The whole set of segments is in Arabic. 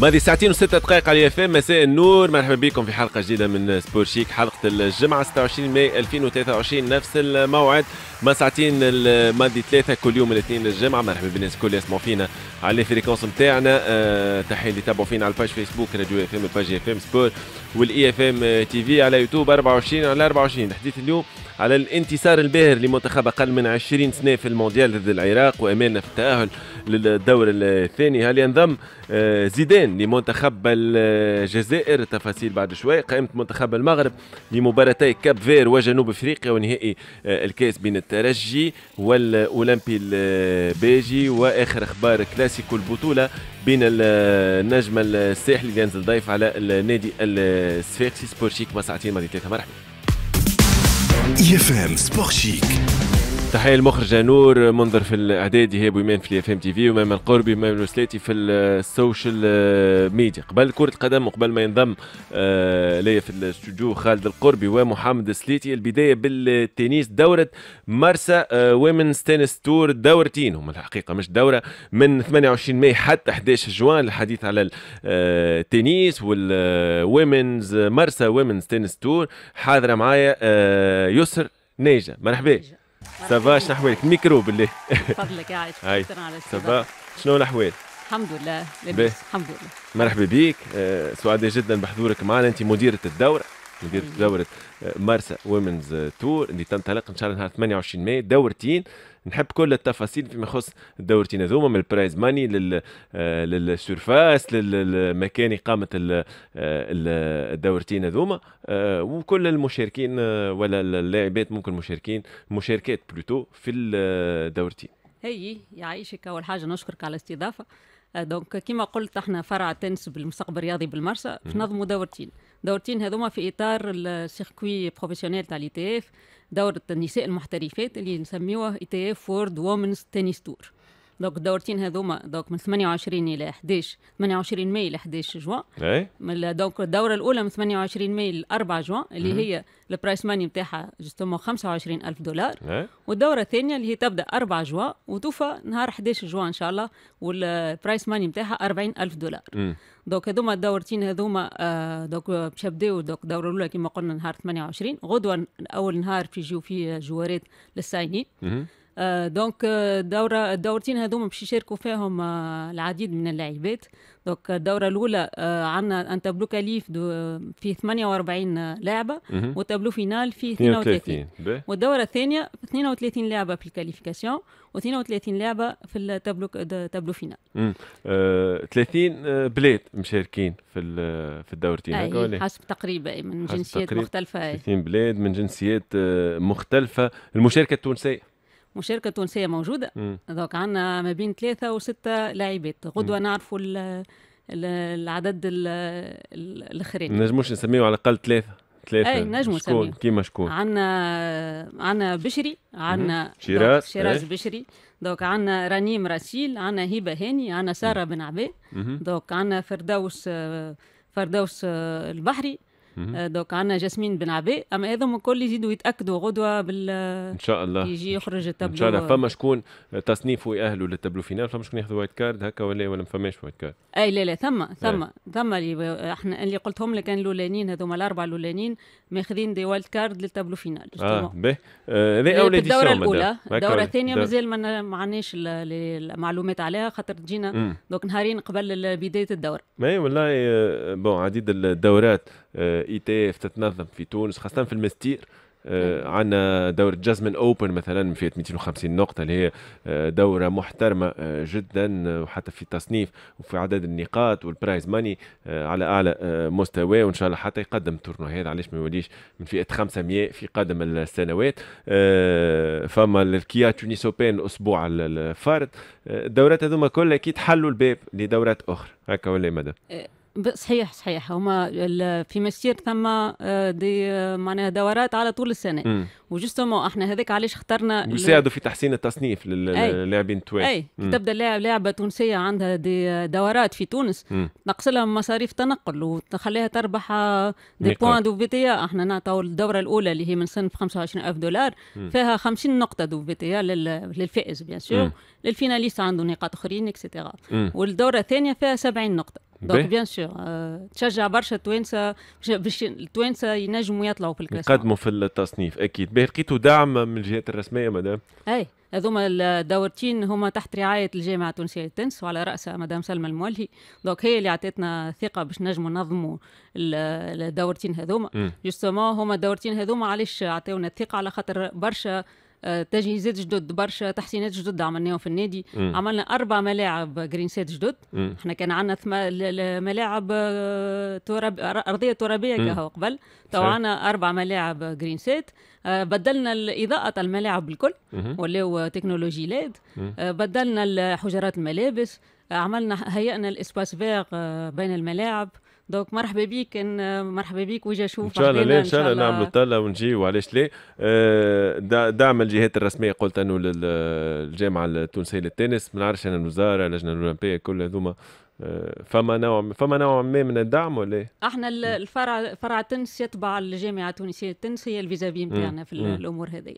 ماضي ساعتين وستة دقائق على اف ام مساء النور مرحبا بكم في حلقة جديدة من سبور شيك حلقة الجمعة 26 ماي 2023 نفس الموعد من ساعتين المادي ثلاثة كل يوم الاثنين للجمعة مرحبا بالناس الكل يسمعوا فينا على لي فريكونس نتاعنا أه تحية اللي تابعوا فينا على الباج فيسبوك راديو اف ام الباج اف ام سبور والاي اف ام تي في على يوتيوب 24 على 24 الحديث اليوم على الانتصار الباهر لمنتخب اقل من 20 سنه في المونديال ضد العراق وامالنا في التاهل للدور الثاني هل ينضم آه، زيدان لمنتخب الجزائر تفاصيل بعد شوي قائمه منتخب المغرب لمباراتي كاب فير وجنوب افريقيا ونهائي آه، الكاس بين الترجي والأولمبي البيجي وآخر أخبار كلاسيكو البطولة بين النجم الساحلي اللي ينزل ضيف على النادي السفيرسي سبور شيك مع ساعتين ماضيتين مرحبا يفهم سبور شيك تحية المخرجة نور منظر في الإعداد هي بويمان في الاف ام تي في ومام القربي ومام الوسلاتي في السوشيال ميديا قبل كرة القدم وقبل ما ينضم آه، ليا في الاستوديو خالد القربي ومحمد السليتي البداية بالتنس دورة مرسى ومن تنس تور دورتين هما الحقيقة مش دورة من 28 ماي حتى 11 جوان الحديث على آه، التنس والويمنز آه، مرسى ويمنز تنس تور حاضرة معايا يسر نيجا مرحبا سافا شنو احوالك الميكرو بالله فضلك قاعد شكرا على سافا شنو الاحوال الحمد لله لاباس الحمد لله مرحبا بك آه، سعداء جدا بحضورك معنا انت مديره الدوره مديرة دورة آه، مارسا وومنز تور اللي تنطلق ان شاء الله نهار 28 ماي دورتين نحب كل التفاصيل فيما يخص الدورتين هذوما من البرايز ماني لل آه، للسيرفاس للمكان اقامه الدورتين آه، هذوما آه، وكل المشاركين ولا اللاعبات ممكن مشاركين مشاركات بلوتو في الدورتين هي يعيشك اول حاجه نشكرك على الاستضافه دونك كما قلت احنا فرع تنس بالمستقبل الرياضي بالمرسى نظموا دورتين دورتين هذوما في اطار السيركوي بروفيسيونيل تاع لي تي اف دورة النساء المحترفات اللي نسميوها إتياف وورد وومنز تنس تور دوك الدورتين هذوما دوك من 28 الى 11 28 ماي الى 11 جوان اي من دوك الدوره الاولى من 28 ماي ل 4 جوان اللي هي البرايس ماني نتاعها جوستومون 25000 دولار والدوره الثانيه اللي هي تبدا 4 جوان وتوفى نهار 11 جوان ان شاء الله والبرايس ماني نتاعها 40000 دولار م- دوك هذوما الدورتين هذوما دونك آه، دوك باش يبداو دوك الدوره الاولى كما قلنا نهار 28 غدوه اول نهار في جو فيه جوارات للساينين آه، دونك آه، دورة الدورتين هذوما باش يشاركوا فيهم آه، العديد من اللاعبات دونك الدورة الأولى عندنا أن تابلو كاليف فيه 48 لاعبة وتابلو فينال فيه 32 والدورة الثانية 32 لاعبة في الكاليفيكاسيون و32 لاعبة في التابلو تابلو فينال. 30 بلاد مشاركين في في الدورتين هكا ولا؟ حسب تقريبا من جنسيات مختلفة 30 بلاد من جنسيات مختلفة المشاركة التونسية مشاركه تونسيه موجوده دونك عندنا ما بين ثلاثه وسته لاعبات غدوه نعرفوا العدد الاخرين نجموش نسميه على الاقل ثلاثه ثلاثه اي نجموا شكون كيما شكون عندنا عندنا بشري عندنا شيراز شيراز ايه؟ بشري دوك عندنا رنيم راسيل عندنا هبه هاني عندنا ساره بن عبي دوك عندنا فردوس فردوس البحري آه، دوك عندنا جاسمين بن عباء اما هذوما الكل يزيدوا يتاكدوا غدوه بال ان شاء الله يجي يخرج التابلو ان شاء الله فما شكون تصنيف ويأهلوا للتابلو فينال فما شكون ياخذوا وايت كارد هكا ولا ولا ما فماش وايت كارد اي لا لا ثم إيه. ثم ثم اللي احنا اللي قلتهم لك كان الاولانيين هذوما الاربعه الاولانيين ماخذين دي وايت كارد للتابلو فينال اه باهي هذا اول الدوره الاولى الدوره الثانيه مازال ما عندناش المعلومات عليها خاطر تجينا دوك نهارين قبل بدايه الدوره اي والله آه، بون عديد الدورات آه، اي تي اف تتنظم في تونس خاصه في المستير آه، نعم. عندنا دورة جازمن اوبن مثلا من فئه 250 نقطة اللي هي آه، دورة محترمة آه، جدا وحتى في التصنيف وفي عدد النقاط والبرايز ماني على اعلى مستوى وان شاء الله حتى يقدم التورنو هذا علاش ما يوليش من فئة 500 في قادم السنوات فما الكيا تونيس اوبن الاسبوع الفارط الدورات هذوما كلها اكيد حلوا الباب لدورات اخرى هكا ولا مدام صحيح صحيح هما في مسير ثم آه، دي آه، معناها دورات على طول السنه وجوستومون احنا هذاك علاش اخترنا يساعدوا في تحسين التصنيف للاعبين التوانسه اي تبدا لاعب لاعبه تونسيه عندها دي آه، دورات في تونس تنقص لها مصاريف تنقل وتخليها تربح دي بوان دو في تي احنا نعطوا الدوره الاولى اللي هي من صنف 25000 دولار فيها 50 نقطه دو في تي للفائز بيان سور للفيناليست عنده نقاط اخرين اكسيتيرا والدوره الثانيه فيها 70 نقطه دونك بيان سور تشجع برشا التوانسه باش التوانسه ينجموا يطلعوا في الكلاسيك يقدموا في التصنيف اكيد باهي لقيتوا دعم من الجهات الرسميه مدام اي هذوما الدورتين هما تحت رعايه الجامعه التونسيه للتنس وعلى راسها مدام سلمى المولهي دونك هي اللي عطتنا ثقه باش نجموا ننظموا الدورتين هذوما جوستومون هما الدورتين هذوما علاش عطاونا الثقه على خاطر برشا آه، تجهيزات جدد برشا تحسينات جدد عملناهم في النادي م. عملنا اربع ملاعب جرين سيت جدد م. احنا كان عندنا ثم ملاعب آه، تراب ارضيه ترابيه كهو قبل تو عندنا اربع ملاعب جرين سيت آه، بدلنا الاضاءه الملاعب الكل ولاو تكنولوجي ليد بدلنا حجرات الملابس عملنا هيئنا الاسباس فيغ بين الملاعب دونك مرحبا بيك مرحبا بيك وجا شوف ان شاء الله ليه ان شاء الله نعملوا طله ونجيو علاش ليه آه، دعم الجهات الرسميه قلت انه آه، الجامعه التونسيه للتنس ما نعرفش انا الوزاره اللجنه الاولمبيه كل هذوما آه، فما نوع فما نوع ما من الدعم ولا إيه؟ احنا الفرع فرع تنس يتبع الجامعه التونسيه التنسيه هي الفيزافي نتاعنا في مم. الامور هذه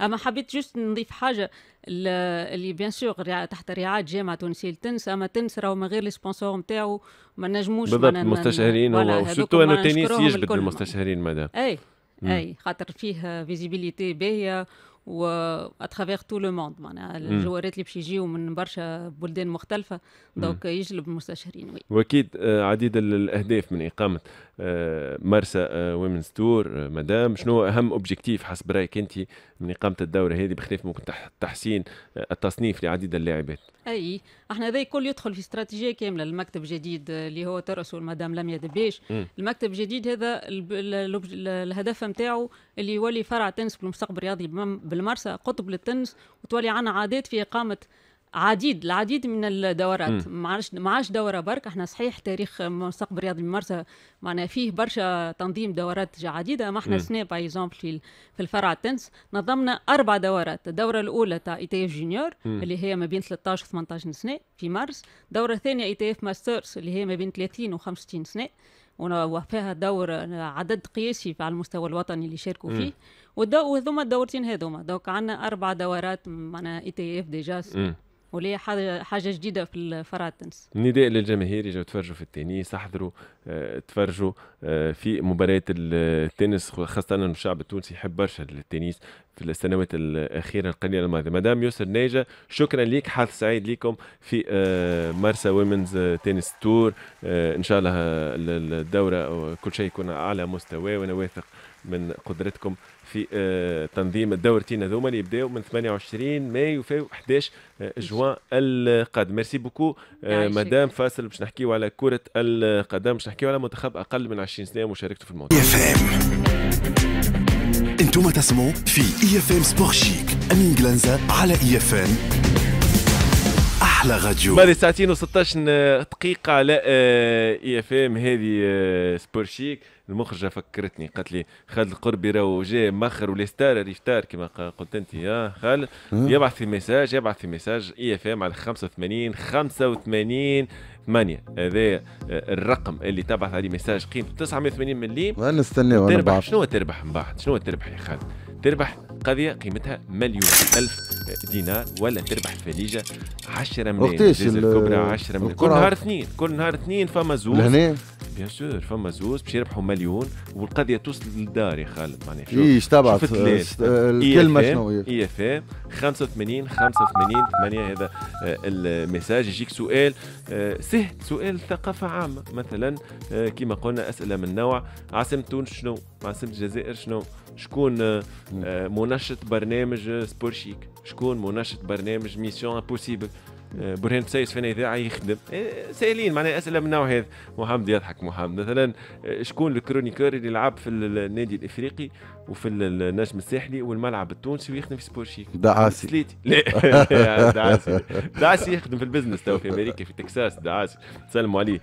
اما حبيت جست نضيف حاجه اللي بيان سور تحت رعايه جامعه تونسيه التنس اما تنس راهو من غير السبونسور نتاعو ما نجموش بالضبط المستشارين وسيرتو انه التنس يجبد المستشارين مدام اي اي خاطر فيه فيزيبيليتي باهيه واترافيغ تو لو موند معناها الجوارات اللي باش يجيو من برشا بلدان مختلفه دونك يجلب مستشارين وي. واكيد آه، عديد الاهداف من اقامه آه، مرسى ويمنز تور مدام شنو اهم اوبجيكتيف حسب رايك انت من اقامه الدوره هذه بخلاف ممكن تحسين آه، التصنيف لعديد اللاعبات اي احنا هذا الكل يدخل في استراتيجيه كامله المكتب الجديد اللي هو ترسو المدام لميا دبيش المكتب الجديد هذا الهدف نتاعو اللي يولي فرع تنس بالمستقبل الرياضي بالمرسى قطب للتنس وتولي عنا عادات في إقامة عديد العديد من الدورات ما عادش ما عادش دوره برك احنا صحيح تاريخ مستقبل رياضي المرسى معناها فيه برشا تنظيم دورات عديده ما احنا سنة باي في في الفرع التنس نظمنا اربع دورات الدوره الاولى تاع ايتيف جونيور اللي هي ما بين 13 و 18 سنه في مارس الدوره الثانيه ايتيف ماسترز اللي هي ما بين 30 و 65 سنه وفيها دور عدد قياسي على المستوى الوطني اللي شاركوا فيه وذوما الدورتين هذوما دوك عندنا اربع دورات معناها اي تي اف ديجا ولا حاجه حاجه جديده في الفرع التنس نداء للجماهير يجوا تفرجوا في التنس احضروا آه، تفرجوا آه، في مباريات التنس خاصه ان الشعب التونسي يحب برشا التنس في السنوات الاخيره القليله الماضيه مدام يسر نيجا شكرا لك حظ سعيد لكم في آه، مارسا ويمنز تنس تور ان شاء الله الدوره كل شيء يكون على مستوى وانا واثق من قدرتكم في آه، تنظيم الدورتين هذوما اللي يبداو من 28 ماي وفي 11 جوان القادم ميرسي بوكو آه، مدام فاصل باش نحكيو على كره القدم باش نحكيو على منتخب اقل من 20 سنه مشاركته في الموضوع انتم تسمعوا في اي اف ام سبور شيك امين جلانزا على اي اف ام احلى غاديو بعد ساعتين و16 دقيقه على آه، اي اف ام هذه آه، سبور شيك المخرجه فكرتني قالت لي خالد القربي راهو جاي ماخر ولي ستار ريفتار كما قلت انت يا خالد يبعث في ميساج يبعث في ميساج اي اف ام على 85 85 8 هذا آه، الرقم اللي تبعث عليه ميساج قيمته 980 مليم نستناو تربح شنو تربح من بعد شنو تربح يا خالد تربح قضية قيمتها مليون ألف دينار ولا تربح ليجا 10 ملايين الجزيرة الكبرى 10 ملايين كل نهار اثنين كل نهار اثنين فما زوز لهنا بيان سور فما زوز باش يربحوا مليون والقضية توصل للدار يا خالد معناها ايش تبعت الكلمة شنو اي اف ام 85 85 8 هذا آه، المساج يجيك سؤال آه، سهل سؤال ثقافة عامة مثلا آه، كما قلنا أسئلة من نوع عاصمة تونس شنو عاصمة الجزائر شنو شكون منشط برنامج سبور شيك شكون منشط برنامج ميسيون امبوسيبل برهان سايس فينا اذاعه يخدم سائلين معناها اسئله من النوع هذا محمد يضحك محمد مثلا شكون الكرونيكور اللي لعب في النادي الافريقي وفي النجم الساحلي والملعب التونسي ويخدم في سبور شيك دعاسي لا دعاسي دعاسي يخدم في البزنس تو في امريكا في تكساس دعاسي تسلموا عليه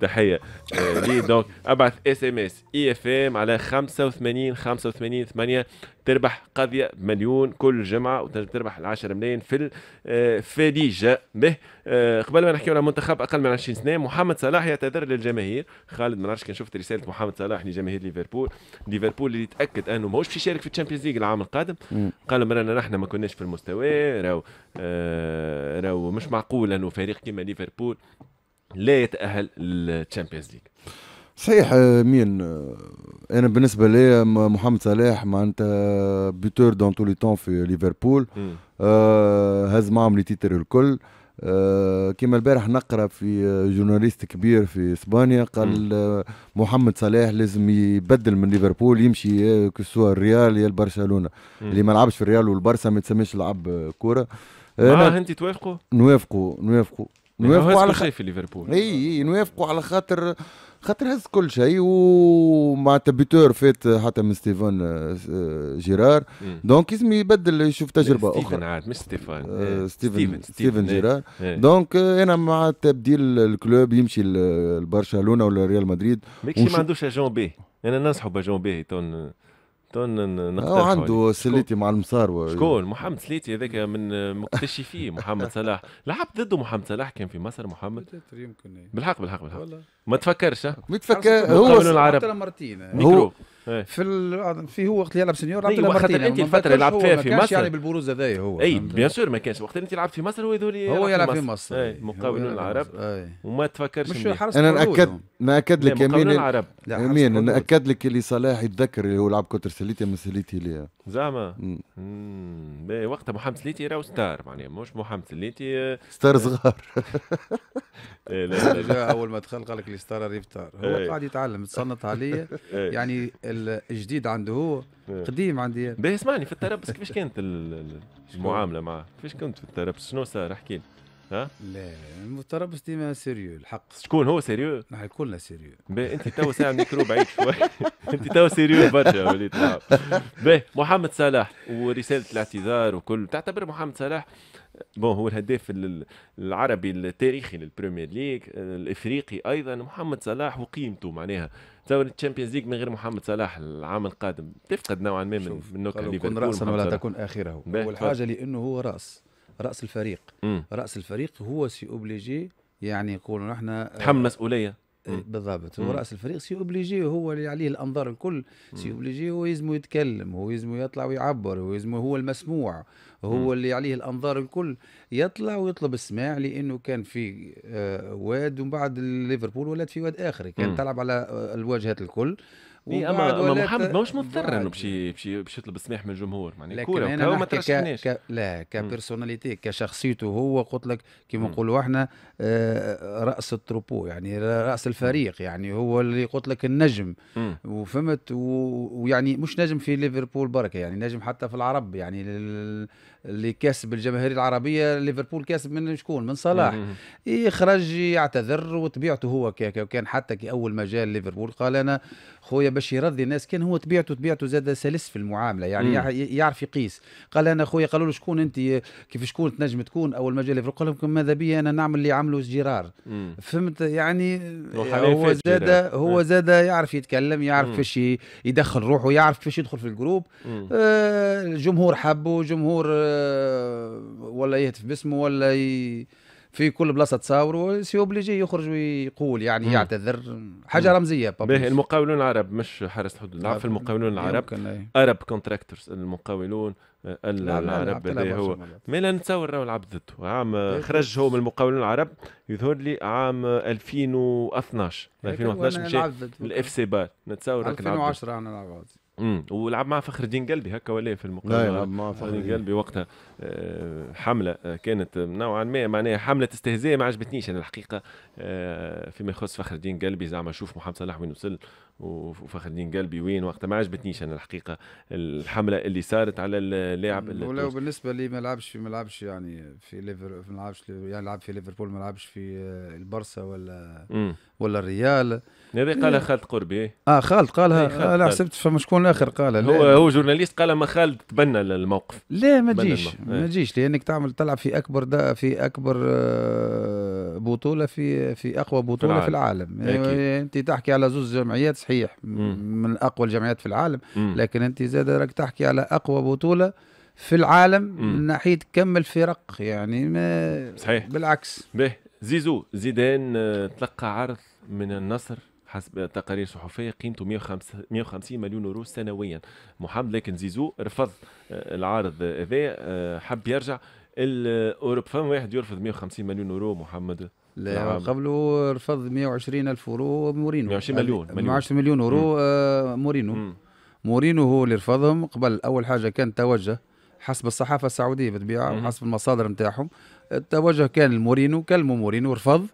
تحيه آه، لي دونك ابعث اس ام اس اي اف ام على 85 85 8 تربح قضيه مليون كل جمعه وتنجم تربح ال 10 ملايين في الفليجه آه، به آه، قبل ما نحكيو على منتخب اقل من 20 سنه محمد صلاح يعتذر للجماهير خالد ما نعرفش كان شفت رساله محمد صلاح لجماهير ليفربول ليفربول اللي تاكد انه ماهوش باش يشارك في الشامبيونز ليغ العام القادم قال لهم رانا نحن ما كناش في المستوى راهو راهو مش معقول انه فريق كيما ليفربول لا يتاهل للتشامبيونز ليج صحيح آه، مين آه، انا بالنسبه لي محمد صلاح معناتها بيتور دون تو لي تون في ليفربول آه هز معهم لي تيتر الكل آه كما البارح نقرا في آه، جورناليست كبير في اسبانيا قال مم. محمد صلاح لازم يبدل من ليفربول يمشي كسوا الريال يا البرشلونه اللي ما لعبش في الريال والبرسا ما يتسماش لعب كوره آه انت توافقوا نوافقوا نوافقوا نوافقوا على خ... في ليفربول اي نوافقوا على خاطر خاطر هز كل شيء ومع تبيتور فات حتى من ستيفان آه، آه، جيرار دونك لازم يبدل يشوف تجربه ستيفن اخرى ستيفن عاد مش ستيفان اه ستيفن ستيفن, ستيفن جيرار دونك آه، انا مع تبديل الكلوب يمشي لبرشلونه ولا ريال مدريد ماكش ما عندوش اجون بي انا يعني ننصحوا باجون بي تون تون هو عنده سليتي مع المصار شكون محمد سليتي هذاك من مكتشفيه محمد صلاح لعب ضده محمد صلاح كان في مصر محمد يمكن بالحق بالحق بالحق ما تفكرش ما تفكر هو العرب مارتين هو إيه. في ال... في هو وقت يلعب سنيور عبد الله خاطر انت الفتره اللي لعبت فيها في مصر يعني بالبروز هذايا هو اي بيان سور ما كانش وقت انت لعبت في مصر هو يدور هو يلعب في إيه، مصر اي مقاولون العرب وما تفكرش مش حرس انا ناكد ناكد لك إيه، يمين العرب يمين ناكد لك اللي صلاح يتذكر اللي هو لعب كوتر سليتي من سليتي ليا زعما وقتها محمد سليتي راهو ستار معناها مش محمد سليتي ستار صغار اول ما دخل قال لك اللي ستار ريفتار هو قاعد يتعلم تصنت عليه يعني الجديد عنده هو إيه. قديم عندي باهي اسمعني في التربص كيفاش كانت المعامله معاه كيفاش كنت في التربص شنو صار احكي لي ها لا المتربص ديما سيريو الحق شكون هو سيريو؟ نحن كلنا سيريو انت تو ساعه ميكرو بعيد شوي انت تو سيريو برشا وليت باهي محمد صلاح ورساله الاعتذار وكل تعتبر محمد صلاح بون هو الهداف العربي التاريخي للبريمير ليغ الافريقي ايضا محمد صلاح وقيمته معناها تو الشامبيونز ليج من غير محمد صلاح العام القادم تفقد نوعا ما من من نكهه ليفربول راسا ولا تكون اخره اول حاجه لانه هو راس راس الفريق م. راس الفريق هو سي اوبليجي يعني يقولوا نحن تحمل مسؤوليه إيه، بالضبط هو راس الفريق سي اوبليجي هو اللي عليه الانظار الكل سي اوبليجي هو يزمو يتكلم هو يزمو يطلع ويعبر هو يزمو هو المسموع هو اللي عليه الانظار الكل يطلع ويطلب السماع لانه كان في آه واد ومن بعد ليفربول ولات في واد اخر كان تلعب على آه، الواجهات الكل إيه، اما اما محمد ماهوش مضطر انه بشي بشي باش يطلب سماح من الجمهور معناها كوره هو ما ترشحناش ك... لا كبيرسوناليتي كشخصيته هو قلت لك كيما نقولوا احنا آه، راس التروبو يعني راس الفريق يعني هو اللي قلت لك النجم وفهمت ويعني مش نجم في ليفربول بركه يعني نجم حتى في العرب يعني لل... اللي كاسب الجماهير العربيه ليفربول كاسب من شكون من صلاح يخرج يعتذر وطبيعته هو كان حتى كي اول ما جاء ليفربول قال انا خويا باش يرضي الناس كان هو طبيعته طبيعته زاد سلس في المعامله يعني مم. يعرف يقيس قال انا اخويا قالوا له شكون انت كيف شكون تنجم تكون او المجال قال لهم ماذا بيا انا نعمل اللي عمله جيرار مم. فهمت يعني هو زاد هو زاد يعرف يتكلم يعرف فاش يدخل روحه يعرف فاش يدخل في الجروب آه الجمهور حبه جمهور آه ولا يهتف باسمه ولا ي... في كل بلاصه تصاوروا سي اوبليجي يخرج ويقول يعني مم. يعتذر حاجه مم. رمزيه المقاولون العرب مش حارس الحدود العرب في المقاولون العرب ارب كونتراكتورز المقاولون العرب اللي هو مي نتصور راهو العبد ضده عام خرج هو من المقاولون العرب يظهر لي عام 2012 2012 إيه، مشى الاف سي بال نتصور 2010 انا العبد امم ولعب مع فخر الدين قلبي هكا ولا في المقاولون العرب فخر الدين قلبي وقتها آه، حمله آه، كانت نوعا ما معناها حمله استهزاء ما عجبتنيش انا الحقيقه آه، فيما يخص فخر الدين قلبي زعما شوف محمد صلاح وين وصل وفخر الدين قلبي وين وقتها ما عجبتنيش انا الحقيقه الحمله اللي صارت على اللاعب ولو بالنسبه لي ما لعبش ما لعبش يعني في ليفر ما لعبش يعني لعب في ليفربول ما لعبش في البرسا ولا م. ولا الريال هذه قالها خالد قربي اه خالد قالها إيه، انا حسبت فما شكون اخر قالها هو هو جورناليست قال ما خالد تبنى الموقف لا ما تجيش ما إيه. تجيش لانك تعمل تلعب في اكبر ده في اكبر آه، بطوله في في اقوى بطوله في العالم, في العالم. يعني انت تحكي على زوز جمعيات صحيح مم. من اقوى الجمعيات في العالم مم. لكن انت زاد راك تحكي على اقوى بطوله في العالم مم. من ناحيه كم الفرق يعني ما صحيح بالعكس به زيزو زيدان آه، تلقى عرض من النصر حسب تقارير صحفيه قيمته 150 مليون يورو سنويا محمد لكن زيزو رفض آه، العارض هذا آه، حب يرجع الاوروب فما واحد يرفض 150 مليون يورو محمد لا نعم. قبله رفض 120 الف يورو مورينو 120 مليون 120 مليون يورو آه، مورينو مم. مورينو هو اللي رفضهم قبل اول حاجه كان توجه حسب الصحافه السعوديه بالطبيعه وحسب المصادر نتاعهم التوجه كان لمورينو كلموا مورينو رفض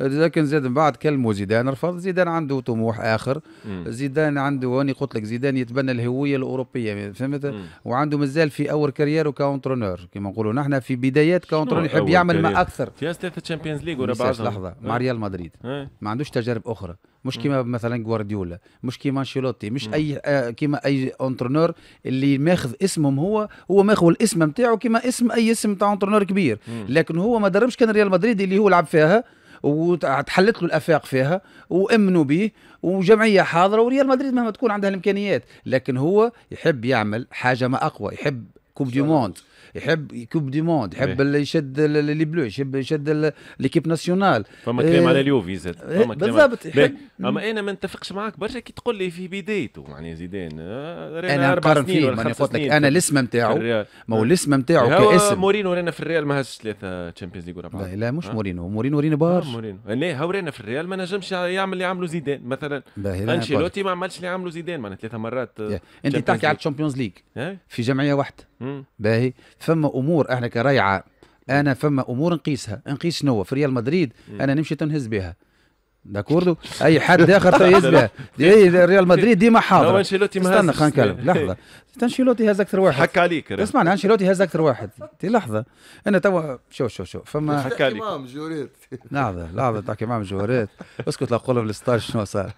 لكن زاد من بعد كلمه زيدان رفض زيدان عنده طموح اخر مم. زيدان عنده واني قلت لك زيدان يتبنى الهويه الاوروبيه فهمت وعنده مازال في اول كارير كاونترونور كما نقولوا نحن في بدايات كاونترونور يحب يعمل ما اكثر في ثلاثه تشامبيونز ليغ ورا بعض لحظه إيه. مع ريال مدريد إيه. ما عندوش تجارب اخرى مش كيما مثلا جوارديولا مش كيما انشيلوتي مش مم. اي آه كيما اي اونترونور اللي ماخذ اسمهم هو هو ماخذ الاسم نتاعو كيما اسم اي اسم تاع اونترونور كبير مم. لكن هو ما دربش كان ريال مدريد اللي هو لعب فيها وتحلت له الافاق فيها وامنوا به وجمعيه حاضره وريال مدريد مهما تكون عندها الامكانيات لكن هو يحب يعمل حاجه ما اقوى يحب كوب دي موند يحب يكوب دي موند يحب إيه. اللي يشد لي بلو يحب يشد ليكيب ناسيونال إيه. إيه، فما كلام على اليوفي زاد بالضبط اما انا ما نتفقش معاك برشا كي تقول لي في بدايته يعني زيدان آه، انا نقارن فيه ما قلت لك انا الاسم نتاعو ما هو الاسم نتاعو كاسم مورينو رانا في الريال ما هزش ثلاثه تشامبيونز ليغ لا لا مش مورينو مورينو رينا بار مورينو لا هو رانا في الريال ما نجمش يعمل اللي عمله زيدان مثلا انشيلوتي ما عملش اللي عمله زيدان معناها ثلاثه مرات انت تحكي على الشامبيونز ليغ في جمعيه واحده باهي فما امور احنا كراي عام انا فما امور نقيسها نقيس شنو في ريال مدريد انا نمشي تنهز بها داكوردو اي حد اخر تنهز بها إيه، ريال مدريد ديما حاضر استنى خلينا نكلم لحظه انشيلوتي هز اكثر واحد حكى عليك اسمعني انشيلوتي هز اكثر واحد لحظه انا توا شوف شوف شو فما حكى عليك امام جوريت لحظه لحظه تحكي امام جوريت اسكت لاقول لهم الستار شنو صار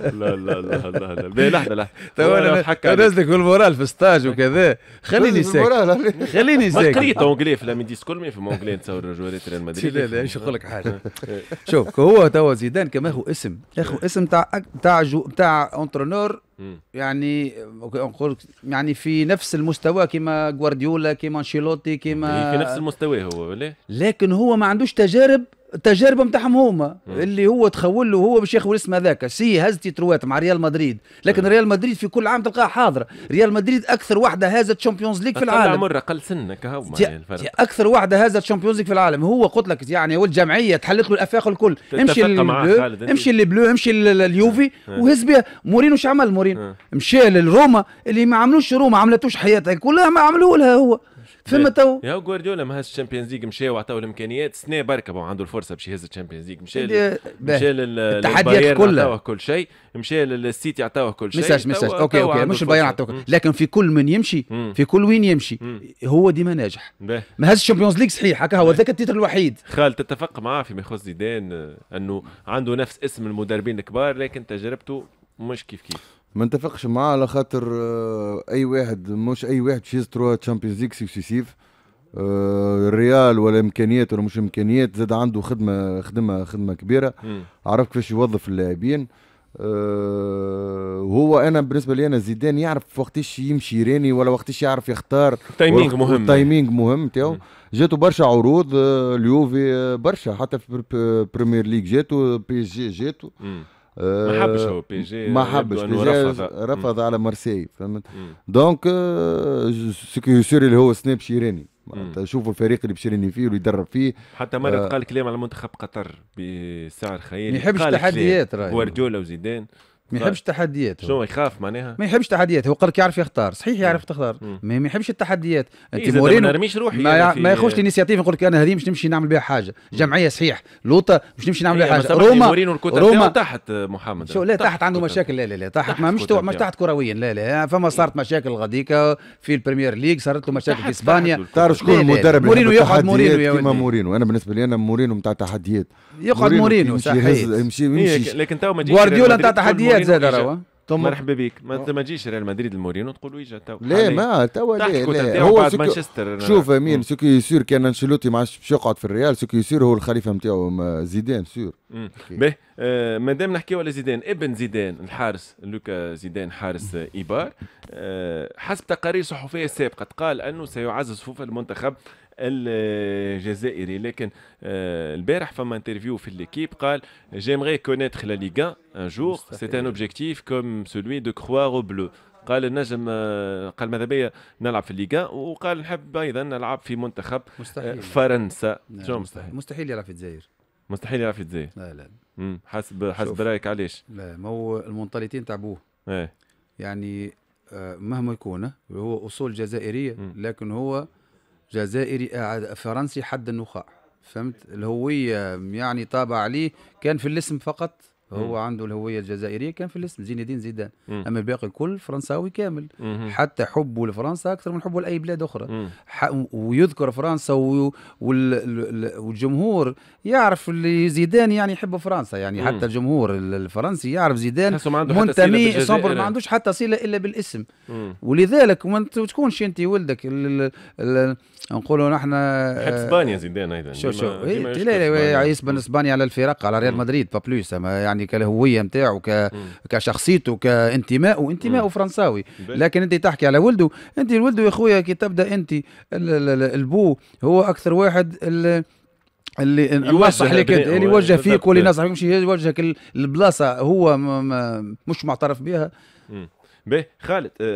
لا لا لا لا لا لحظه لحظه تو انا حكى نزلك بالمورال في ستاج وكذا خليني ساكت خليني ساكت قريت اونجلي في لامي ديسكول ما في اونجلي تصور جوريت ريال مدريد لا لا نقول لك حاجه شوف هو توا زيدان كما هو اسم اخو اسم تاع تاع تاع اونترونور يعني نقول يعني في نفس المستوى كما جوارديولا كما انشيلوتي كما في نفس المستوى هو ولا لكن هو ما عندوش تجارب التجارب نتاعهم هما اللي هو تخول له هو باش ياخذ الاسم هذاك سي هز تيتروات مع ريال مدريد لكن ريال مدريد في كل عام تلقاها حاضره ريال مدريد اكثر وحده هازت تشامبيونز ليج في العالم اقل عمر اقل سنه كهو يعني اكثر وحده هازت تشامبيونز ليج في العالم هو قلت لك يعني والجمعيه تحلت له الافاق الكل امشي للبلو امشي للبلو امشي لليوفي وهز بها مورينو شو عمل مورينو مشى للروما اللي ما عملوش روما عملتوش حياتها كلها ما عملوه لها هو فما إيه. تو يا جوارديولا ما هزش الشامبيونز ليج مشى وعطاو الامكانيات سنة بركه عنده الفرصه باش يهز الشامبيونز ليج مشى مشى للتحديات كلها كل شيء مشى للسيتي عطاوه كل شيء مساج مساج اوكي اوكي مش البايرن عطاوه لكن في كل من يمشي في كل وين يمشي هو ديما ناجح ما هزش الشامبيونز ليج صحيح هكا هو ذاك التيتر الوحيد خالد تتفق معاه فيما يخص زيدان آه، انه عنده نفس اسم المدربين الكبار لكن تجربته مش كيف كيف ما نتفقش معاه على خاطر آه، اي واحد مش اي واحد شيز تروا تشامبيونز ليج سكسيسيف آه، الريال ولا امكانيات ولا مش امكانيات زاد عنده خدمه خدمه خدمه كبيره عرف كيفاش يوظف اللاعبين وهو آه، انا بالنسبه لي انا زيدان يعرف وقتاش يمشي يراني ولا وقتاش يعرف يختار التايمينغ مهم التايمينغ مهم تاعو جاتو برشا عروض اليوفي برشا حتى في بريمير ليج جاتو بي اس جي جاتو ما آه، حبش هو بي جي ما حبش رفض, رفض على مارسيل فهمت دونك سكي آه، سوري اللي هو سناب شيراني شوفوا الفريق اللي بشريني فيه واللي يدرب فيه حتى مره آه قال كلام على منتخب قطر بسعر خيالي ما يحبش تحديات جوارديولا وزيدان ما طيب. يحبش التحديات شنو يخاف معناها ما يحبش التحديات هو قالك يعرف يختار صحيح يعرف تختار ما يحبش التحديات إيه، انت إيه مورينو ما نرميش روحي ما, يعني ما يخوش الانيشيتيف يقول لك انا هذه مش نمشي نعمل بها حاجه جمعيه صحيح لوطه مش نمشي نعمل بها إيه، حاجه روما روما تحت محمد شو لا تحت عنده مشاكل لا لا لا تحت ما مش مش تحت كرويا لا لا فما صارت مشاكل غاديكا في البريمير ليج صارت له مشاكل في اسبانيا تعرف شكون المدرب مورينو يقعد مورينو مورينو انا بالنسبه لي انا مورينو نتاع تحديات يقعد مورينو صحيح يمشي يمشي إيه، لكن تو ما جاش جوارديولا نتاع تحديات مدريد زاد راهو مرحبا بك ما انت ما تجيش ريال مدريد المورينو تقول ويجا تو لا ما توا لا هو سكو... مانشستر شوف امين سو كي سير كان انشيلوتي ما عادش باش يقعد في الريال سو كي سير هو الخليفه نتاعو آه، زيدان سور باهي مادام نحكيو على زيدان ابن زيدان الحارس لوكا زيدان حارس ايبار آه، حسب تقارير صحفيه سابقه قال انه سيعزز صفوف المنتخب الجزائري لكن آه، البارح فما انترفيو في ليكيب قال جيمري كونيتر لا ليغا ان جور سي ان اوبجيكتيف كوم سولوي دو كروار او بلو قال النجم آه، قال ماذا بيا نلعب في الليغا وقال نحب ايضا نلعب في منتخب آه، مستحيل. فرنسا نعم، شنو مستحيل مستحيل يلعب في الجزائر مستحيل يلعب في الجزائر لا لا مم. حسب حسب رايك علاش لا ما هو المونتاليتي نتاع بوه ايه يعني مهما يكون هو اصول جزائريه لكن هو جزائري آه، فرنسي حد النخاع فهمت الهويه يعني طابع عليه كان في الاسم فقط هو مم. عنده الهويه الجزائريه كان في الاسم زين الدين زيدان مم. اما الباقي الكل فرنساوي كامل مم. حتى حبه لفرنسا اكثر من حبه لاي بلاد اخرى ويذكر فرنسا والجمهور يعرف اللي زيدان يعني يحب فرنسا يعني حتى الجمهور الفرنسي يعرف زيدان منتمي ما عندوش حتى صله الا بالاسم ولذلك ما تكونش انت ولدك نقولوا نحن حب اسبانيا زيدان ايضا شو شو إيه، لا لا اسبانيا على الفرق على ريال مدريد با بلوس يعني يعني كالهويه نتاعو ك... كشخصيته كانتمائه انتمائه فرنساوي لكن انت تحكي على ولده انت ولده يا خويا كي تبدا انت البو هو اكثر واحد اللي اللي لك اللي يوجه فيك واللي نصحك مش يوجهك البلاصه هو م... م... مش معترف بها باه خالد آه،,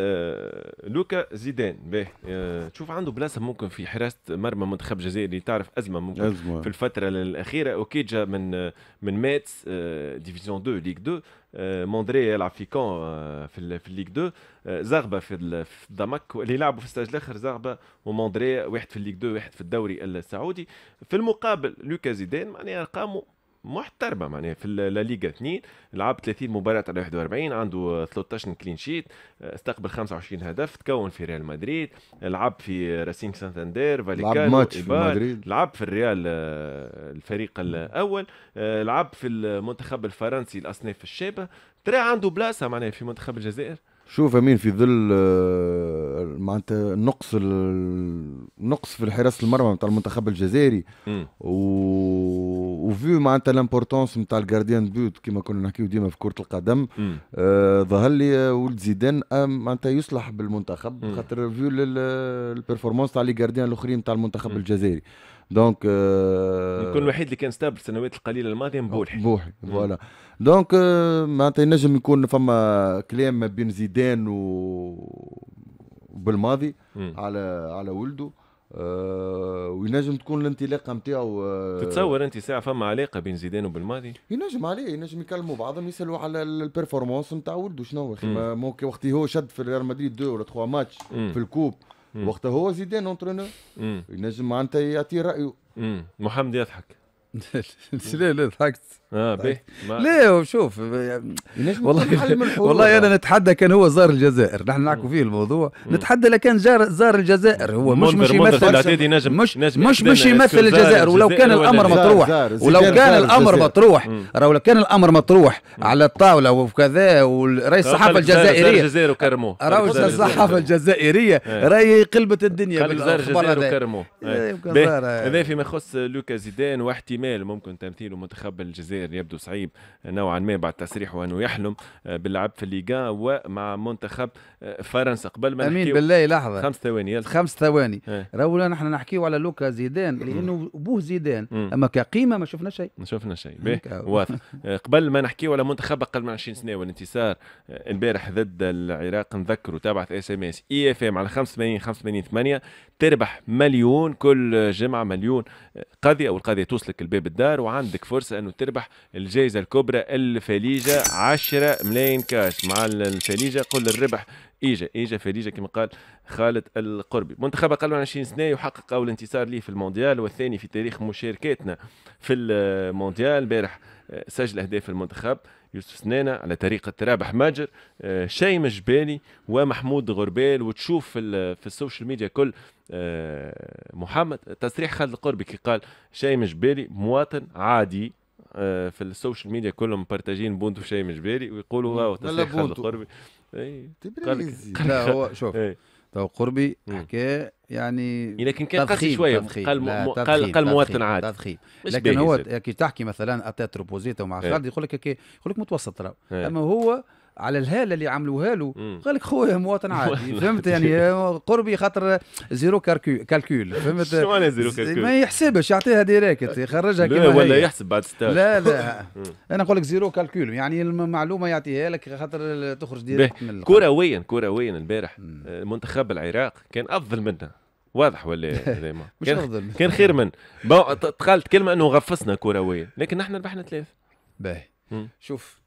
آه لوكا زيدان باه آه تشوف عنده بلاصه ممكن في حراسه مرمى منتخب اللي تعرف ازمه ممكن أزمة. في الفتره الاخيره اوكي جا من آه، من ماتس آه ديفيزيون 2 ليغ 2 آه موندري يلعب في كون آه في, في الليغ 2 آه زغبه في, الضمك اللي لعبوا في السtage الاخر زغبه وموندري واحد في الليغ 2 واحد في الدوري السعودي في المقابل لوكا زيدان معناها ارقامه محترمه معناها في لا ليغا 2 لعب 30 مباراه على 41 عنده 13 كلين شيت استقبل 25 هدف تكون في ريال مدريد لعب في راسينغ سانتاندير فاليكا لعب ماتش في مدريد لعب في الريال آه، الفريق الاول آه، لعب في المنتخب الفرنسي الاصناف الشابه ترى عنده بلاصه معناها في منتخب الجزائر شوف امين في ظل آه، معناتها النقص النقص في الحراس المرمى نتاع المنتخب الجزائري و وفي معناتها لامبورتونس نتاع الجارديان بوت كما كنا نحكيو ديما في كره القدم آه ظهر لي ولد زيدان آه، معناتها يصلح بالمنتخب خاطر فيو البيرفورمانس تاع لي جارديان الاخرين نتاع المنتخب الجزائري دونك euh, يكون الوحيد اللي كان ستابل السنوات القليله الماضيه مبوحي آه، مبوحي فوالا دونك euh, معناتها ينجم يكون فما كلام ما بين زيدان و بالماضي على على ولده آه وينجم تكون الانطلاقه نتاعو آه تتصور انت ساعه فما علاقه بين زيدان وبالماضي ينجم عليه ينجم يكلموا بعضهم يسالوا على البرفورمانس نتاع ولده شنو اخي وقت هو شد في ريال مدريد دو ولا 3 ماتش في الكوب وقتها هو زيدان اونترونور ينجم معناتها يعطي رايه محمد يضحك لا لا ضحكت اه ليه طيب. شوف والله والله انا نتحدى كان هو زار الجزائر نحن نحكوا فيه الموضوع نتحدى لكان زار زار الجزائر هو مش مش يمثل مش مش مش يمثل الجزائر ولو كان الامر مطروح ولو كان الامر مطروح راه لو كان الامر مطروح على الطاوله وكذا ورئيس الصحافه الجزائريه الجزائر وكرموه آه، رئيس الصحافه الجزائريه إيه. راهي قلبت الدنيا بالاخبار وكرموه هذا إيه. إيه، آه. فيما يخص لوكا زيدان واحتمال ممكن تمثيله منتخب الجزائر الجزائر يبدو صعيب نوعا ما بعد تصريحه انه يحلم آه، باللعب في الليغا ومع منتخب آه، فرنسا قبل ما امين بالله لحظه خمس ثواني يلا خمس ثواني إيه. راهو نحن نحكيو على لوكا زيدان لانه ابوه زيدان اما كقيمه ما شفنا شيء ما شفنا شيء واضح آه، قبل ما نحكيو على منتخب اقل من 20 سنه والانتصار البارح ضد العراق نذكروا تبعث اس ام اس اي اف ام على 85 85 8 تربح مليون كل جمعه مليون قاضي او القاضيه توصلك الباب الدار وعندك فرصه انه تربح الجائزه الكبرى الفليجه 10 ملايين كاش مع الفليجه قل الربح اجا اجا فليجه كما قال خالد القربي منتخب اقل من 20 سنه يحقق اول انتصار ليه في المونديال والثاني في تاريخ مشاركتنا في المونديال البارح آه، سجل اهداف المنتخب يوسف سنانة على طريقة رابح ماجر آه، شيء جبالي ومحمود غربال وتشوف في, في السوشيال ميديا كل آه، محمد تصريح خالد القربي كي قال شيء جبالي مواطن عادي آه، في السوشيال ميديا كلهم مبارتاجين بونتو شيء جبالي ويقولوا هو تصريح خالد القربي تبريزي لا هو شوف ايه. تو قربي حكى يعني, يعني لكن كان قاسي شويه قال قال قال مواطن عادي تضخيم لكن هو كي تحكي مثلا اتات روبوزيتا ومع خالد إيه. يقول لك يقول لك متوسط راه اما هو على الهاله اللي عملوها له قال لك خويا مواطن عادي فهمت يعني قربي خاطر زيرو كالكول فهمت شو زيرو كالكول ما يحسبش يعطيها ديريكت يخرجها كيما ولا يحسب بعد ستة لا لا انا نقول لك زيرو كالكول يعني المعلومه يعطيها لك خاطر تخرج ديريكت من كرويا كرويا البارح آه، منتخب العراق كان افضل منا واضح ولا إيه زي مش كان أفضل. كان خير من تقالت كلمه انه غفصنا كرويا لكن نحن ربحنا ثلاث باهي شوف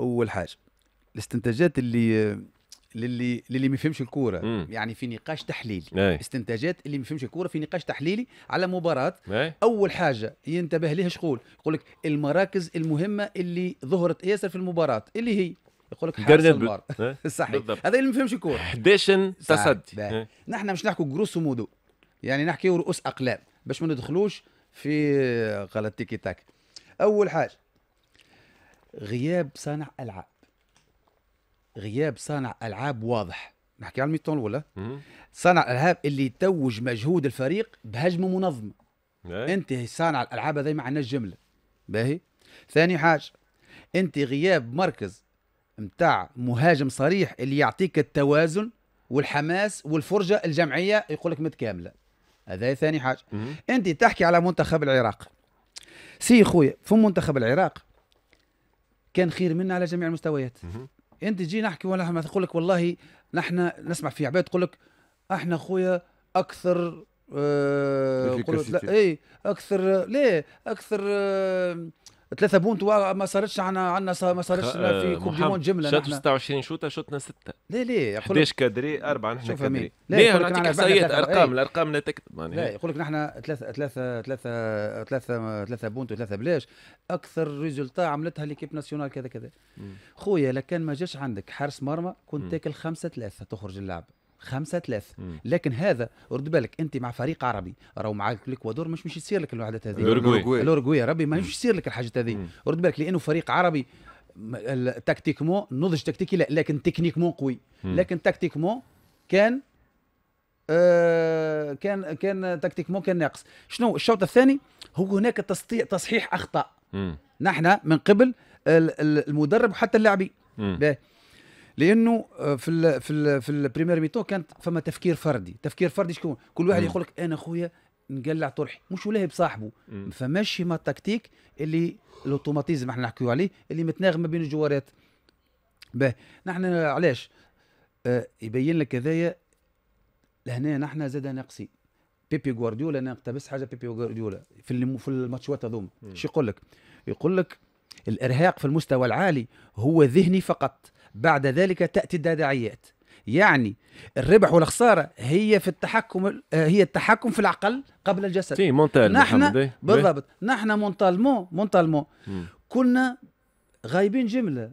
اول حاجه الاستنتاجات اللي للي للي ما يفهمش الكوره يعني في نقاش تحليلي أي. استنتاجات اللي ما يفهمش الكوره في نقاش تحليلي على مباراه أي. اول حاجه ينتبه لها شغول يقول لك المراكز المهمه اللي ظهرت ياسر في المباراه اللي هي يقول لك حارس المرمى صحيح هذا اللي ما يفهمش الكوره 11 تصدي نحن مش نحكوا جروس مودو يعني نحكي رؤوس اقلام باش ما ندخلوش في غلط تيكي تاك اول حاجه غياب صانع العاب غياب صانع العاب واضح نحكي على الميتون ولا صانع العاب اللي يتوج مجهود الفريق بهجمه منظمه إيه. انت صانع الالعاب هذا ما عندناش جمله باهي ثاني حاجه انت غياب مركز متاع مهاجم صريح اللي يعطيك التوازن والحماس والفرجه الجمعيه يقول لك متكامله هذا ثاني حاجه مم. انت تحكي على منتخب العراق سي خويا في منتخب العراق كان خير منا على جميع المستويات مم. انت تجي نحكي ونحن مثلا نقول لك والله نحن نسمع في عباد تقول لك احنا خويا اكثر آه لا اي اكثر لا اكثر آه ثلاثة بونت ما صارتش عنا عنا ما صارتش آه، في كوب دي موند جملة شوت 26 شوطة شوطنا ستة لا لا 11 كادري أربعة نحن كادري لا نعطيك إحصائيات أرقام الأرقام لا تكتب لا يقول لك نحن ثلاثة ثلاثة ثلاثة ثلاثة ثلاثة بونت وثلاثة بلاش أكثر ريزولتا عملتها ليكيب ناسيونال كذا كذا خويا لكان ما جاش عندك حارس مرمى كنت تاكل خمسة ثلاثة تخرج اللعب خمسة ثلاثة لكن هذا رد بالك انت مع فريق عربي راهو معاك الاكوادور مش مش يصير لك الوحدات هذه الاورجواي ربي ما مش يصير لك الحاجات هذه رد بالك لانه فريق عربي تكتيكمون نضج تكتيكي لا لكن تكنيكمون قوي لكن تكتيكمون كان آه كان كان تكتيكمون كان ناقص شنو الشوط الثاني هو هناك تصحيح اخطاء نحن من قبل المدرب وحتى اللاعبين لانه آه، في الـ في الـ في البريمير ميتو كانت فما تفكير فردي تفكير فردي شكون كل واحد يقول لك انا خويا نقلع طرحي مش ولاهي بصاحبه ما شيما تكتيك اللي الاوتوماتيزم احنا نحكيو عليه اللي متناغم ما بين الجوارات باه نحن علاش آه يبين لك هذايا لهنا نحن زاد ناقصين بيبي جوارديولا انا اقتبس حاجه بيبي جوارديولا في في الماتشات هذوما شو يقول لك؟ يقول لك الارهاق في المستوى العالي هو ذهني فقط بعد ذلك تأتي الداداعيات يعني الربح والخسارة هي في التحكم آه، هي التحكم في العقل قبل الجسد سي نحن إيه؟ بالضبط نحن مونتالمون مونتالمون كنا غايبين جمله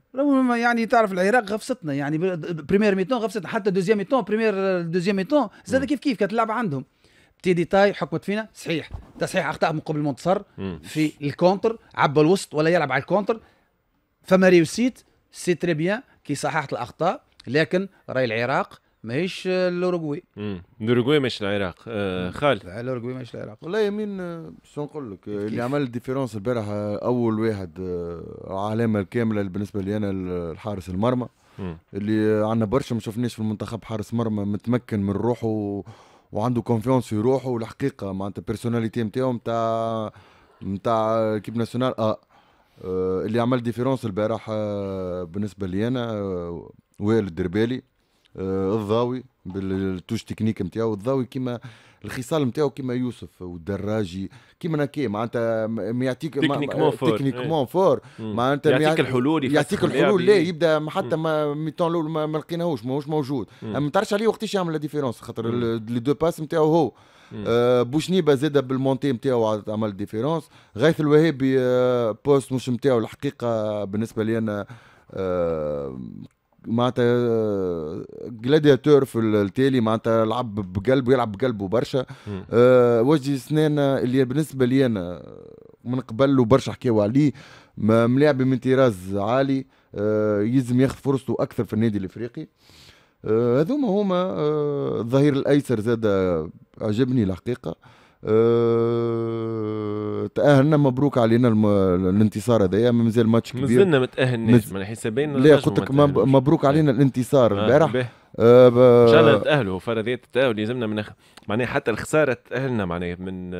يعني تعرف العراق غفصتنا يعني بريمير ميتون غفصتنا حتى دوزيام ميتون بريمير دوزيام ميتون زاد كيف كيف كانت اللعبه عندهم تي دي تاي حكمت فينا صحيح تصحيح اخطاء من قبل المنتصر في الكونتر عبى الوسط ولا يلعب على الكونتر فما ريوسيت سي تري بيان كي صححت الاخطاء لكن راي العراق ماهيش الاوروغواي الاوروغواي ماهيش العراق آه، خالد الاوروغواي ماهيش العراق والله يمين آه، شنو نقول لك آه، اللي عمل ديفيرونس البارح اول واحد علامه الكامله بالنسبه لي انا الحارس المرمى اللي عندنا برشا ما شفناش في المنتخب حارس مرمى متمكن من روحه وعنده كونفيونس في روحه والحقيقه معناتها البيرسوناليتي نتاعو نتاع نتاع كيب ناسيونال اه آه، اللي عمل ديفيرونس البارح آه، بالنسبه لي انا آه، وائل الدربالي الضاوي بالتوش تكنيك نتاعو الضاوي كيما الخصال نتاعو كيما يوسف والدراجي كيما كي معناتها يعطيك تكنيكمون فور تكنيكمون إيه. فور معناتها يعطيك الحلول يعطيك الحلول لا يبدا حتى ما ميتون الاول ما لقيناهوش ماهوش موجود ما تعرفش عليه وقتاش يعمل لا ديفيرونس خاطر لي دو باس نتاعو هو آه بوشنيبه زاد بالمونتي نتاعو عمل ديفيرونس غيث الوهابي آه بوست مش نتاعو الحقيقه بالنسبه لي انا آه معناتها جلادياتور آه، في التالي معناتها لعب بقلبه يلعب بقلبه برشا آه وجدي سنان اللي بالنسبه لي انا من قبل وبرشا حكاو عليه ملاعب من طراز عالي آه يلزم ياخذ فرصته اكثر في النادي الافريقي آه آه، هذوما هما آه، الظهير الايسر زاد آه، عجبني الحقيقه أه... تأهلنا مبروك علينا الم... الانتصار هذايا مازال ماتش كبير مازلنا متأهلناش مز... من حسابين لا قلت لك مبروك علينا الانتصار البارح ان أه، شاء الله نتاهلوا فرضيات التاهل يلزمنا من أخ... معناها حتى الخساره تاهلنا معناها من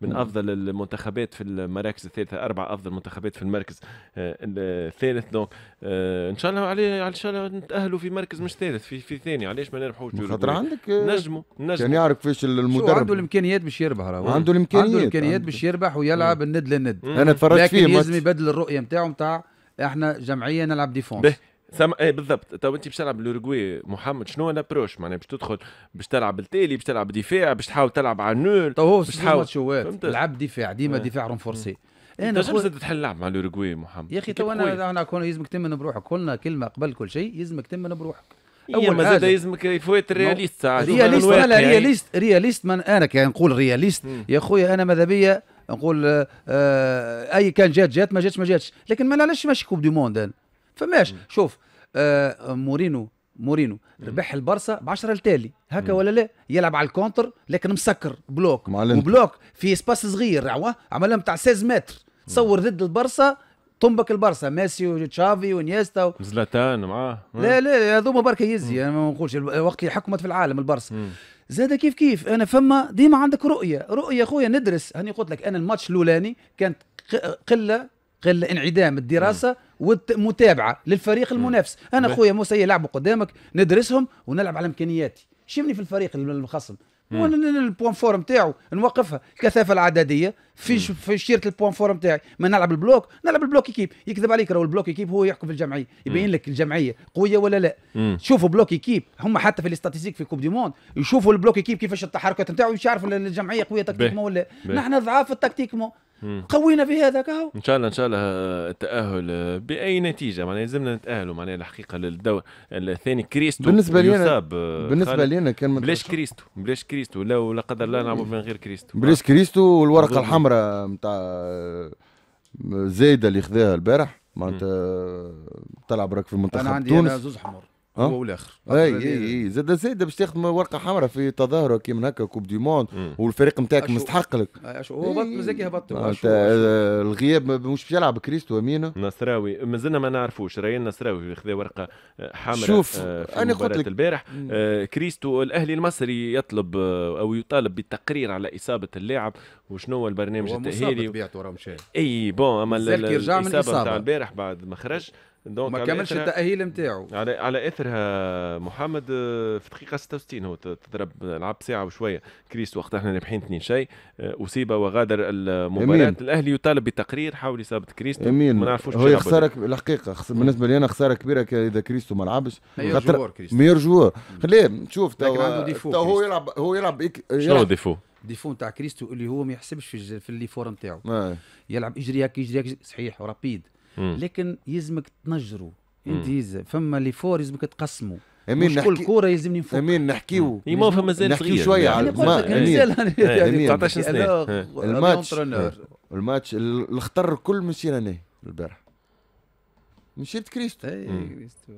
من افضل المنتخبات في المراكز الثالثه اربع افضل منتخبات في المركز آه، الثالث دونك آه، ان شاء الله علي ان شاء الله نتاهلوا في مركز مش ثالث في في ثاني علاش ما نربحوش خاطر عندك نجموا نجموا كان يعرف فيش المدرب عنده الامكانيات باش يربح راهو عنده الامكانيات عنده الامكانيات باش يربح ويلعب الند للند انا تفرجت فيه لكن لازم يبدل الرؤيه نتاعو نتاع احنا جمعيه نلعب ديفونس سم... ايه بالضبط تو انت باش تلعب بالاوروغواي محمد شنو الابروش معناها باش تدخل باش تلعب التالي باش تلعب دفاع باش تحاول تلعب على النول تو هو باش تحاول شوات لعب دفاع ديما إيه. دفاع رونفورسي إيه. إيه، انا تنجم زاد تحل لعب مع الاوروغواي محمد يا اخي تو انا انا كون يلزمك تمن بروحك قلنا كلمه قبل كل شيء يلزمك تمن بروحك اول ما زاد يلزمك يفوت رياليست رياليست لا رياليست رياليست من انا كي يعني نقول رياليست يا خويا انا ماذا بيا نقول آه،, آه اي كان جات جات ما جاتش ما جاتش لكن ما علاش ماشي كوب دي موند فماش شوف آه مورينو مورينو ربح البرسا ب 10 التالي هكا ولا لا يلعب على الكونتر لكن مسكر بلوك معلنت. وبلوك في سباس صغير عملها بتاع 16 متر تصور ضد البرسا طنبك البرسا ميسي وتشافي ونيستا و... زلاتان معاه لا لا هذوما برك يزي انا ما نقولش وقت اللي حكمت في العالم البرسا زاد كيف كيف انا فما ديما عندك رؤيه رؤيه اخويا ندرس هاني قلت لك انا الماتش الاولاني كانت قله قله انعدام الدراسه مم. والمتابعه للفريق المنافس انا خويا موسى يلعب قدامك ندرسهم ونلعب على امكانياتي شمني في الفريق المخصم البوان فور نتاعو نوقفها الكثافه العدديه في في شيره البوان فور نتاعي ما نلعب البلوك نلعب البلوك كيب يكذب عليك راهو البلوك كيب هو يحكم في الجمعيه يبين لك الجمعيه قويه ولا لا شوفوا بلوك كيب هم حتى في الاستاتيك في كوب دي موند يشوفوا البلوك كيب كيفاش التحركات نتاعو يعرفوا الجمعيه قويه تكتيكمون ولا نحن ضعاف التكتيكمون قوينا في هذاك كهو ان شاء الله ان شاء الله آه، التاهل آه، باي نتيجه معناها لازمنا نتاهلوا معناها الحقيقه للدور الثاني كريستو بالنسبه لي أنا آه، بالنسبه لي أنا كان بلاش كريستو بلاش كريستو لو لا قدر الله نلعبوا من غير كريستو بلاش كريستو والورقه الحمراء نتاع زايده اللي خذاها البارح معناتها تلعب راك في منتخب تونس انا عندي أنا زوز حمر هو والاخر اي اي اي زاد زاد باش تاخذ ورقه حمراء في تظاهره كيما هكا كوب دي موند والفريق نتاعك مستحق لك هو بط مزاكي هبط آه، الغياب مش باش يلعب كريستو امينة نصراوي مازلنا ما نعرفوش راهي النصراوي خذا ورقه آه، حمراء شوف آه، انا قلت لك البارح كريستو الاهلي المصري يطلب او يطالب بالتقرير على اصابه اللاعب وشنو هو البرنامج التاهيلي طبيعته راه مشى اي بون اما الاصابه نتاع البارح بعد ما خرج دونك ما كملش التاهيل نتاعو على على اثرها محمد آه، في دقيقه 66 هو تضرب لعب ساعه وشويه كريس وقت احنا رابحين اثنين شيء آه، اصيب وغادر المباراه الاهلي يطالب بتقرير حول اصابه كريستو ما نعرفوش هو خساره الحقيقه بالنسبه لي انا خساره كبيره اذا كريستو ما لعبش ميور جوار جوار خليه شوف تو هو يلعب هو يلعب شنو ديفو ديفو نتاع كريستو اللي هو ما يحسبش في, اللي فور نتاعو نعم. يلعب اجري هكا يجري صحيح ورابيد لكن يلزمك تنجروا انت فما لي فور يلزمك تقسموا امين مش كل كوره يلزمني نفوت امين نحكيو ما فما مازال نحكيو شويه يعني على الماء 19 سنه يعني الماتش الماتش الخطر الكل مشينا انا البارح مشيت كريستو اي كريستو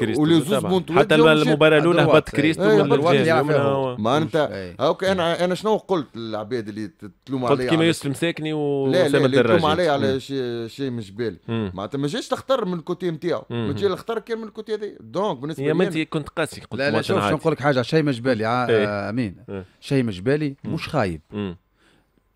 كريستو ولي زوز بونت حتى المباراه الاولى هبط كريستو أيوة، ما انت معناتها انا انا شنو قلت للعباد اللي تلوم عليا قلت كيما يوسف مساكني وسلم الدراجي لا تلوم عليا على شيء شيء مش بالي معناتها ما جاش تختار من الكوتي نتاعو ما جاش تختار كان من الكوتي هذا دونك بالنسبه لي يا انت كنت قاسي قلت لا لا شوف شنو نقول لك حاجه شيء مش بالي إيه. امين إيه. شيء مش بالي مش خايب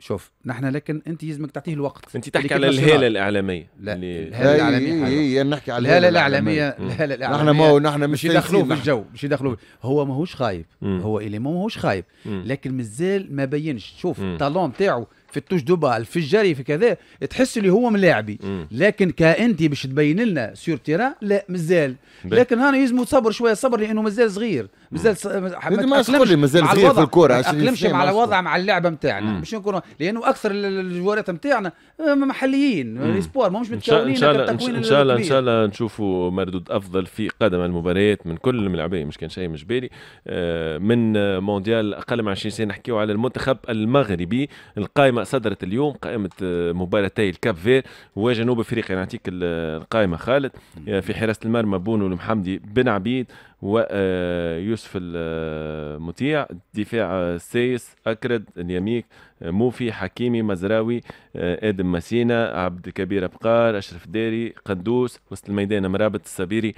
شوف نحن لكن انت لازمك تعطيه الوقت انت تحكي على الهاله الاعلاميه لا الهاله الاعلاميه هي نحكي على الهاله الاعلاميه الهاله الاعلاميه نحن ما نحن مش يدخلوه في الجو مش يدخلوه هو ماهوش خايب هو الي ماهوش خايب لكن مازال ما بينش شوف الطالون تاعو في التوجدبا في الجري في كذا تحس اللي هو ملاعبي لكن كانتي باش تبين لنا سور تيرا لا مازال لكن هنا يزمو صبر شويه صبر لانه مازال صغير مازال ما لي مازال صغير في الكوره عشان اقلمش مع الوضع مع اللعبه نتاعنا مش نكون لانه اكثر الجوارات نتاعنا آه، محليين سبور ماهمش متكونين ان شاء الله ان شاء الله ان شاء الله نشوفوا مردود افضل في قدم المباريات من كل الملاعبين مش كان شيء مش بالي آه، من مونديال اقل من 20 سنه نحكيو على المنتخب المغربي القائمه صدرت اليوم قائمه آه، مباراتي الكاب فير وجنوب افريقيا نعطيك آه، القائمه خالد آه، في حراسه المرمى بونو المحمدي بن عبيد ويوسف المطيع دفاع سيس أكرد اليميك موفي حكيمي مزراوي آدم مسينا عبد الكبير أبقار أشرف داري قدوس وسط الميدان مرابط السبيري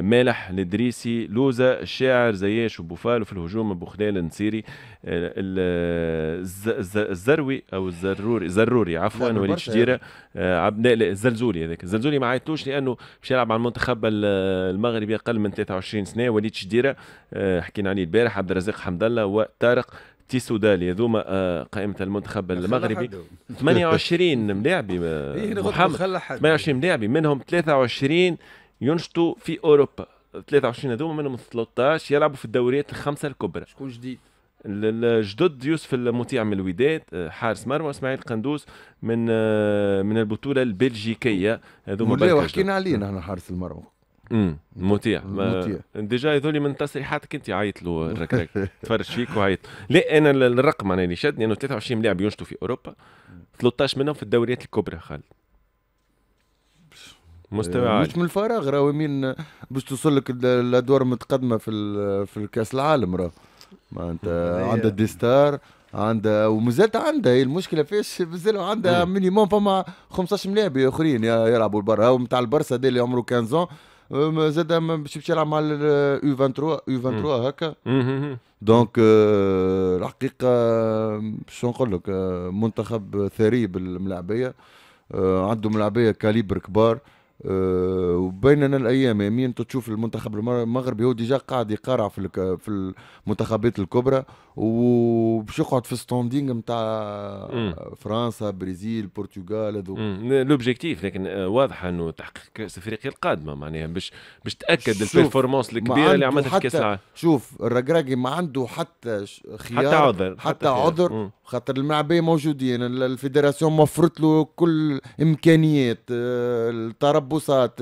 مالح الإدريسي لوزة الشاعر زياش وبوفال وفي الهجوم أبو خلال النصيري الزروي أو الزروري زروري عفوا وليد شديره آه، عبد الزلزولي هذاك الزلزولي ما عيطلوش لأنه باش يلعب مع المنتخب المغربي أقل من 23 21 سنه وليد شديره آه، حكينا عليه البارح عبد الرزاق حمد الله وطارق تيسودالي هذوما آه، قائمة المنتخب المغربي 28 ملاعبي آه، إيه، محمد 28 ملاعبي منهم 23 ينشطوا في اوروبا 23 هذوما منهم 13 يلعبوا في الدوريات الخمسه الكبرى شكون جديد الجدد يوسف المطيع من الوداد حارس مرمى اسماعيل قندوز من من البطوله البلجيكيه هذوما حكينا عليه نحن حارس المرمى امم مطيع مطيع ديجا هذول من تصريحاتك انت عيط له الركرك تفرج فيك وعيط لا انا الرقم انا اللي شدني انه 23 لاعب ينشطوا في اوروبا 13 منهم في الدوريات الكبرى خالد مستوى آه، عالي مش من الفراغ راهو مين باش توصل لك الادوار المتقدمه في في الكاس العالم راهو معناتها عندها دي ستار عندها ومازالت عندها هي المشكله فيش مازال عندها مينيموم فما 15 لاعب اخرين يلعبوا برا هو نتاع البرسا اللي عمره 15 زاد باش يمشي يلعب مع اليو 23 يو 23 هكا دونك الحقيقه شو نقول لك منتخب ثري بالملاعبيه عنده ملاعبيه كاليبر كبار آه، وبيننا الايام يمين انت تشوف المنتخب المغربي هو ديجا قاعد يقارع في في المنتخبات الكبرى وباش يقعد في ستاندينغ نتاع فرنسا برازيل البرتغال هذو لوبجيكتيف لكن آه، واضحه انه تحقيق كاس افريقيا القادمه معناها باش باش تاكد البيرفورمانس الكبيره اللي عملتها في كاس العالم شوف الركراكي ما عنده حتى خيار حتى عذر حتى, حتى عذر خاطر الملاعبيه موجودين الفيدراسيون موفرت له كل امكانيات آه، الطرب محبوسات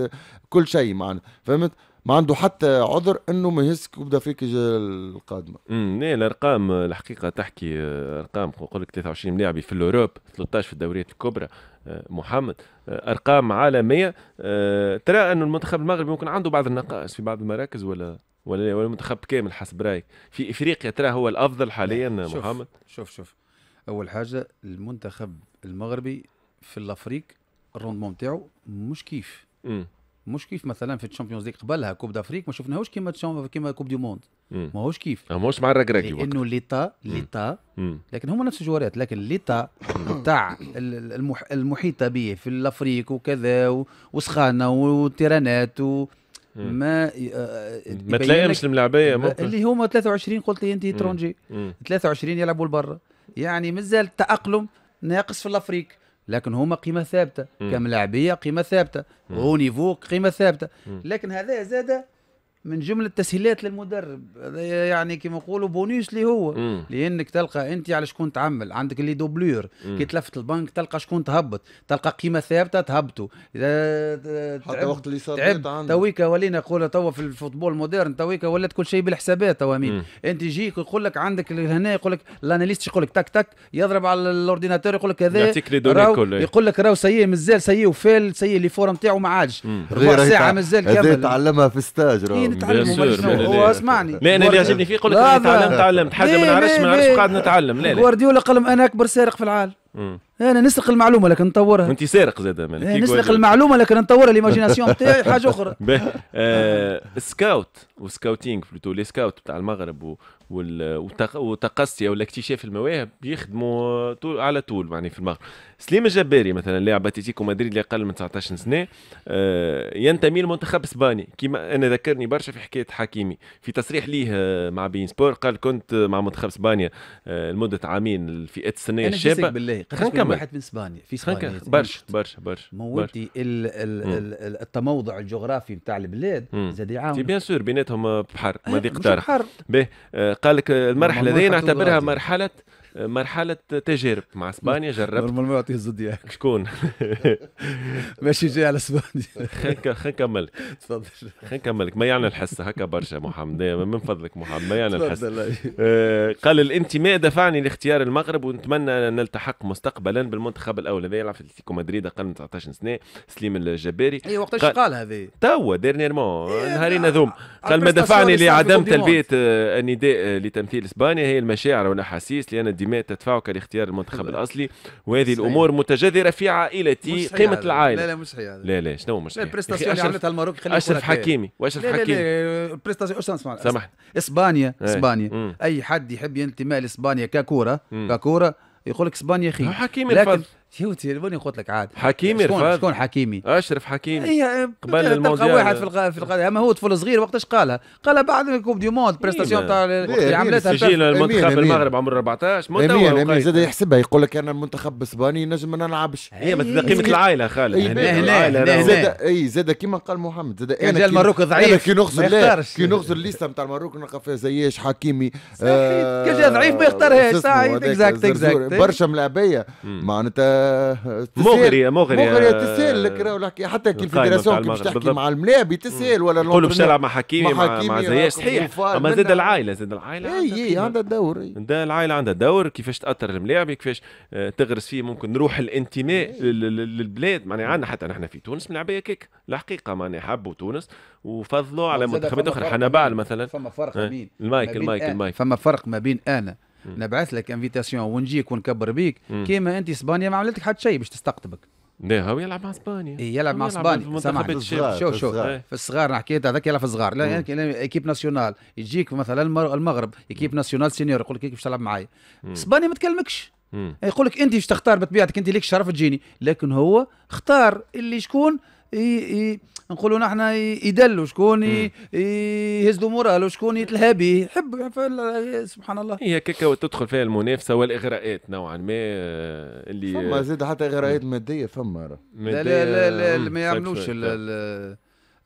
كل شيء معنا فهمت ما عنده حتى عذر انه ما يهز كوب فيك القادمه امم الارقام الحقيقه تحكي آه، ارقام نقول لك 23 لاعب في الاوروب 13 في الدوريات الكبرى آه، محمد آه، ارقام عالميه ترى انه المنتخب المغربي ممكن عنده بعض النقائص في بعض المراكز ولا ولا ولا المنتخب كامل حسب رايك في افريقيا ترى هو الافضل حاليا شوف محمد شوف شوف اول حاجه المنتخب المغربي في الافريق الروندمون نتاعو مش كيف مم. مش كيف مثلا في الشامبيونز ليغ قبلها كوب دافريك ما شفناهوش كيما كيما كوب دي موند ماهوش كيف ماهوش مع الركراكي لانه ليتا ليتا لكن هما نفس الجوارات لكن ليتا تاع المح... المحيطه به في الافريك وكذا وسخانه وتيرانات و... ما آه، ما تلاقيهمش الملاعبيه اللي هما 23 قلت لي انت ترونجي 23 يلعبوا لبرا يعني مازال التاقلم ناقص في الافريك لكن هما قيمه ثابته كملاعبيه قيمه ثابته هو نيفو قيمه ثابته لكن هذا زاد من جمله تسهيلات للمدرب يعني كما يقولوا بونيس اللي هو مم. لانك تلقى انت على شكون تعمل عندك اللي دوبلور كي تلفت البنك تلقى شكون تهبط تلقى قيمه ثابته تهبطوا حتى وقت اللي صار تويكا ولينا نقول توا في الفوتبول مودرن تويكا ولات كل شيء بالحسابات توا امين انت يجيك يقول لك عندك هنا يقول لك الاناليست يقول لك تك تك يضرب على الاورديناتور يقول لك هذا يقول لك راهو سيء مازال سيء وفال سيء اللي فورم نتاعو ما عادش ربع ساعه مازال كامل تعلمها في ستاج بتعلم هو اسمعني ما انا اللي يعجبني فيه يقول لك تعلمت تعلمت حاجه ما نعرفش ما نعرفش قاعد نتعلم لا لا جوارديولا قال انا اكبر سارق في العالم انا نسرق المعلومه لكن نطورها انت سارق زاد مالك إيه، نسرق المعلومه لكن نطورها ليماجيناسيون بتاعي حاجه اخرى السكاوت آه، وسكاوتينغ بلوتو لي سكاوت بتاع المغرب والتقصي او الاكتشاف المواهب يخدموا طول على طول يعني في المغرب سليم الجباري مثلا لاعب اتلتيكو مدريد اللي اقل من 19 سنه آه، ينتمي لمنتخب اسباني كيما انا ذكرني برشا في حكايه حكيمي في تصريح ليه آه، مع بين سبور قال كنت مع منتخب اسبانيا لمده عامين الفئات السنيه الشابه بالله كامل واحد من اسبانيا في اسبانيا برشا برشا برشا مودي التموضع الجغرافي نتاع البلاد زاد يعاون في بيان سور بيناتهم بحر إيه، ماضي قطار بحر آه، قال لك المرحله هذه نعتبرها مرحله مرحلة تجارب مع اسبانيا جربت نورمال ما يعطيه الزودياك شكون؟ ماشي جاي على اسبانيا خلينا نكمل تفضل خلينا نكمل ما يعني الحس هكا برشا محمد من فضلك محمد ما يعني الحس آه، قال الانتماء دفعني لاختيار المغرب ونتمنى ان نلتحق مستقبلا بالمنتخب الاول هذا يلعب في اتلتيكو مدريد اقل من 19 سنه سليم الجباري اي وقتاش قال هذا توا ديرنيرمون نهارين هذوم قال ما دفعني لعدم تلبيه آه، النداء لتمثيل اسبانيا هي المشاعر والاحاسيس لان دماء تدفعك لاختيار المنتخب الاصلي وهذه الامور متجذره في عائلتي قيمه العائله لا لا مش صحيح لا لا شنو مش هي البريستاسيون اللي عملتها المروك اشرف حكيمي واشرف حكيمي البريستاسيون اش نسمع سامحني اسبانيا إيه. اسبانيا اي حد يحب ينتمي لاسبانيا ككوره ككوره يقول لك اسبانيا خير حكيمي الفضل. شو تصير قلت لك عاد حكيمي شكون شكون حكيمي اشرف حكيمي هي قبل تلقى واحد في الغ... في الغ... اما هو طفل صغير وقتاش قالها قالها بعد الكوب دي موند بريستاسيون تاع اللي عملتها سجل المنتخب المغرب عمره 14 ما تو زاد يحسبها يقول لك انا المنتخب الاسباني نجم ما نلعبش هي ما قيمه العائله خالد هنا زاد اي زاد كيما قال محمد زاد انا المغرب ضعيف كي نغزر كي نغزر الليسته نتاع المغرب نلقى فيها زياش حكيمي كان ضعيف ما يختارهاش صحيح اكزاكت اكزاكت برشا ملعبيه معناتها مغرية مغرية مغرية تسال لك راهو حتى كي الفيدراسيون كي باش تحكي مع الملاعب تسال ولا نقول باش مع حكيمي مع, مع زياش صحيح اما زاد العائلة زاد العائلة اي اي عندها دور العائلة عندها دور كيفاش تأثر الملاعب كيفاش آه، تغرس فيه ممكن روح الانتماء إيه. للبلاد معناها عندنا حتى نحن في تونس من العباية كيك الحقيقة معناها حبوا تونس وفضلوا على منتخبات اخرى بعد مثلا فما فرق إيه. ما بين المايك المايك المايك فما فرق ما بين انا نبعث لك انفيتاسيون ونجيك ونكبر بيك كيما انت اسبانيا ما عملتك حتى شيء باش تستقطبك لا هو يلعب مع اسبانيا إيه، يلعب مع اسبانيا سامحني شوف شوف في الصغار حكيت هذاك يلعب في الصغار لا يعني ايكيب ناسيونال يجيك مثلا المغرب ايكيب ناسيونال سينيور يقول لك باش تلعب معايا اسبانيا ما تكلمكش يعني يقول لك انت باش تختار بطبيعتك انت ليك الشرف تجيني لكن هو اختار اللي شكون نقولوا نحن يدلوا شكون يهز مورالو شكون يتلهى به يحب سبحان الله هي كيكا تدخل فيها المنافسه والاغراءات نوعا ما آه، اللي فما زاد حتى اغراءات ماديه فما لا لا لا, لا ما يعملوش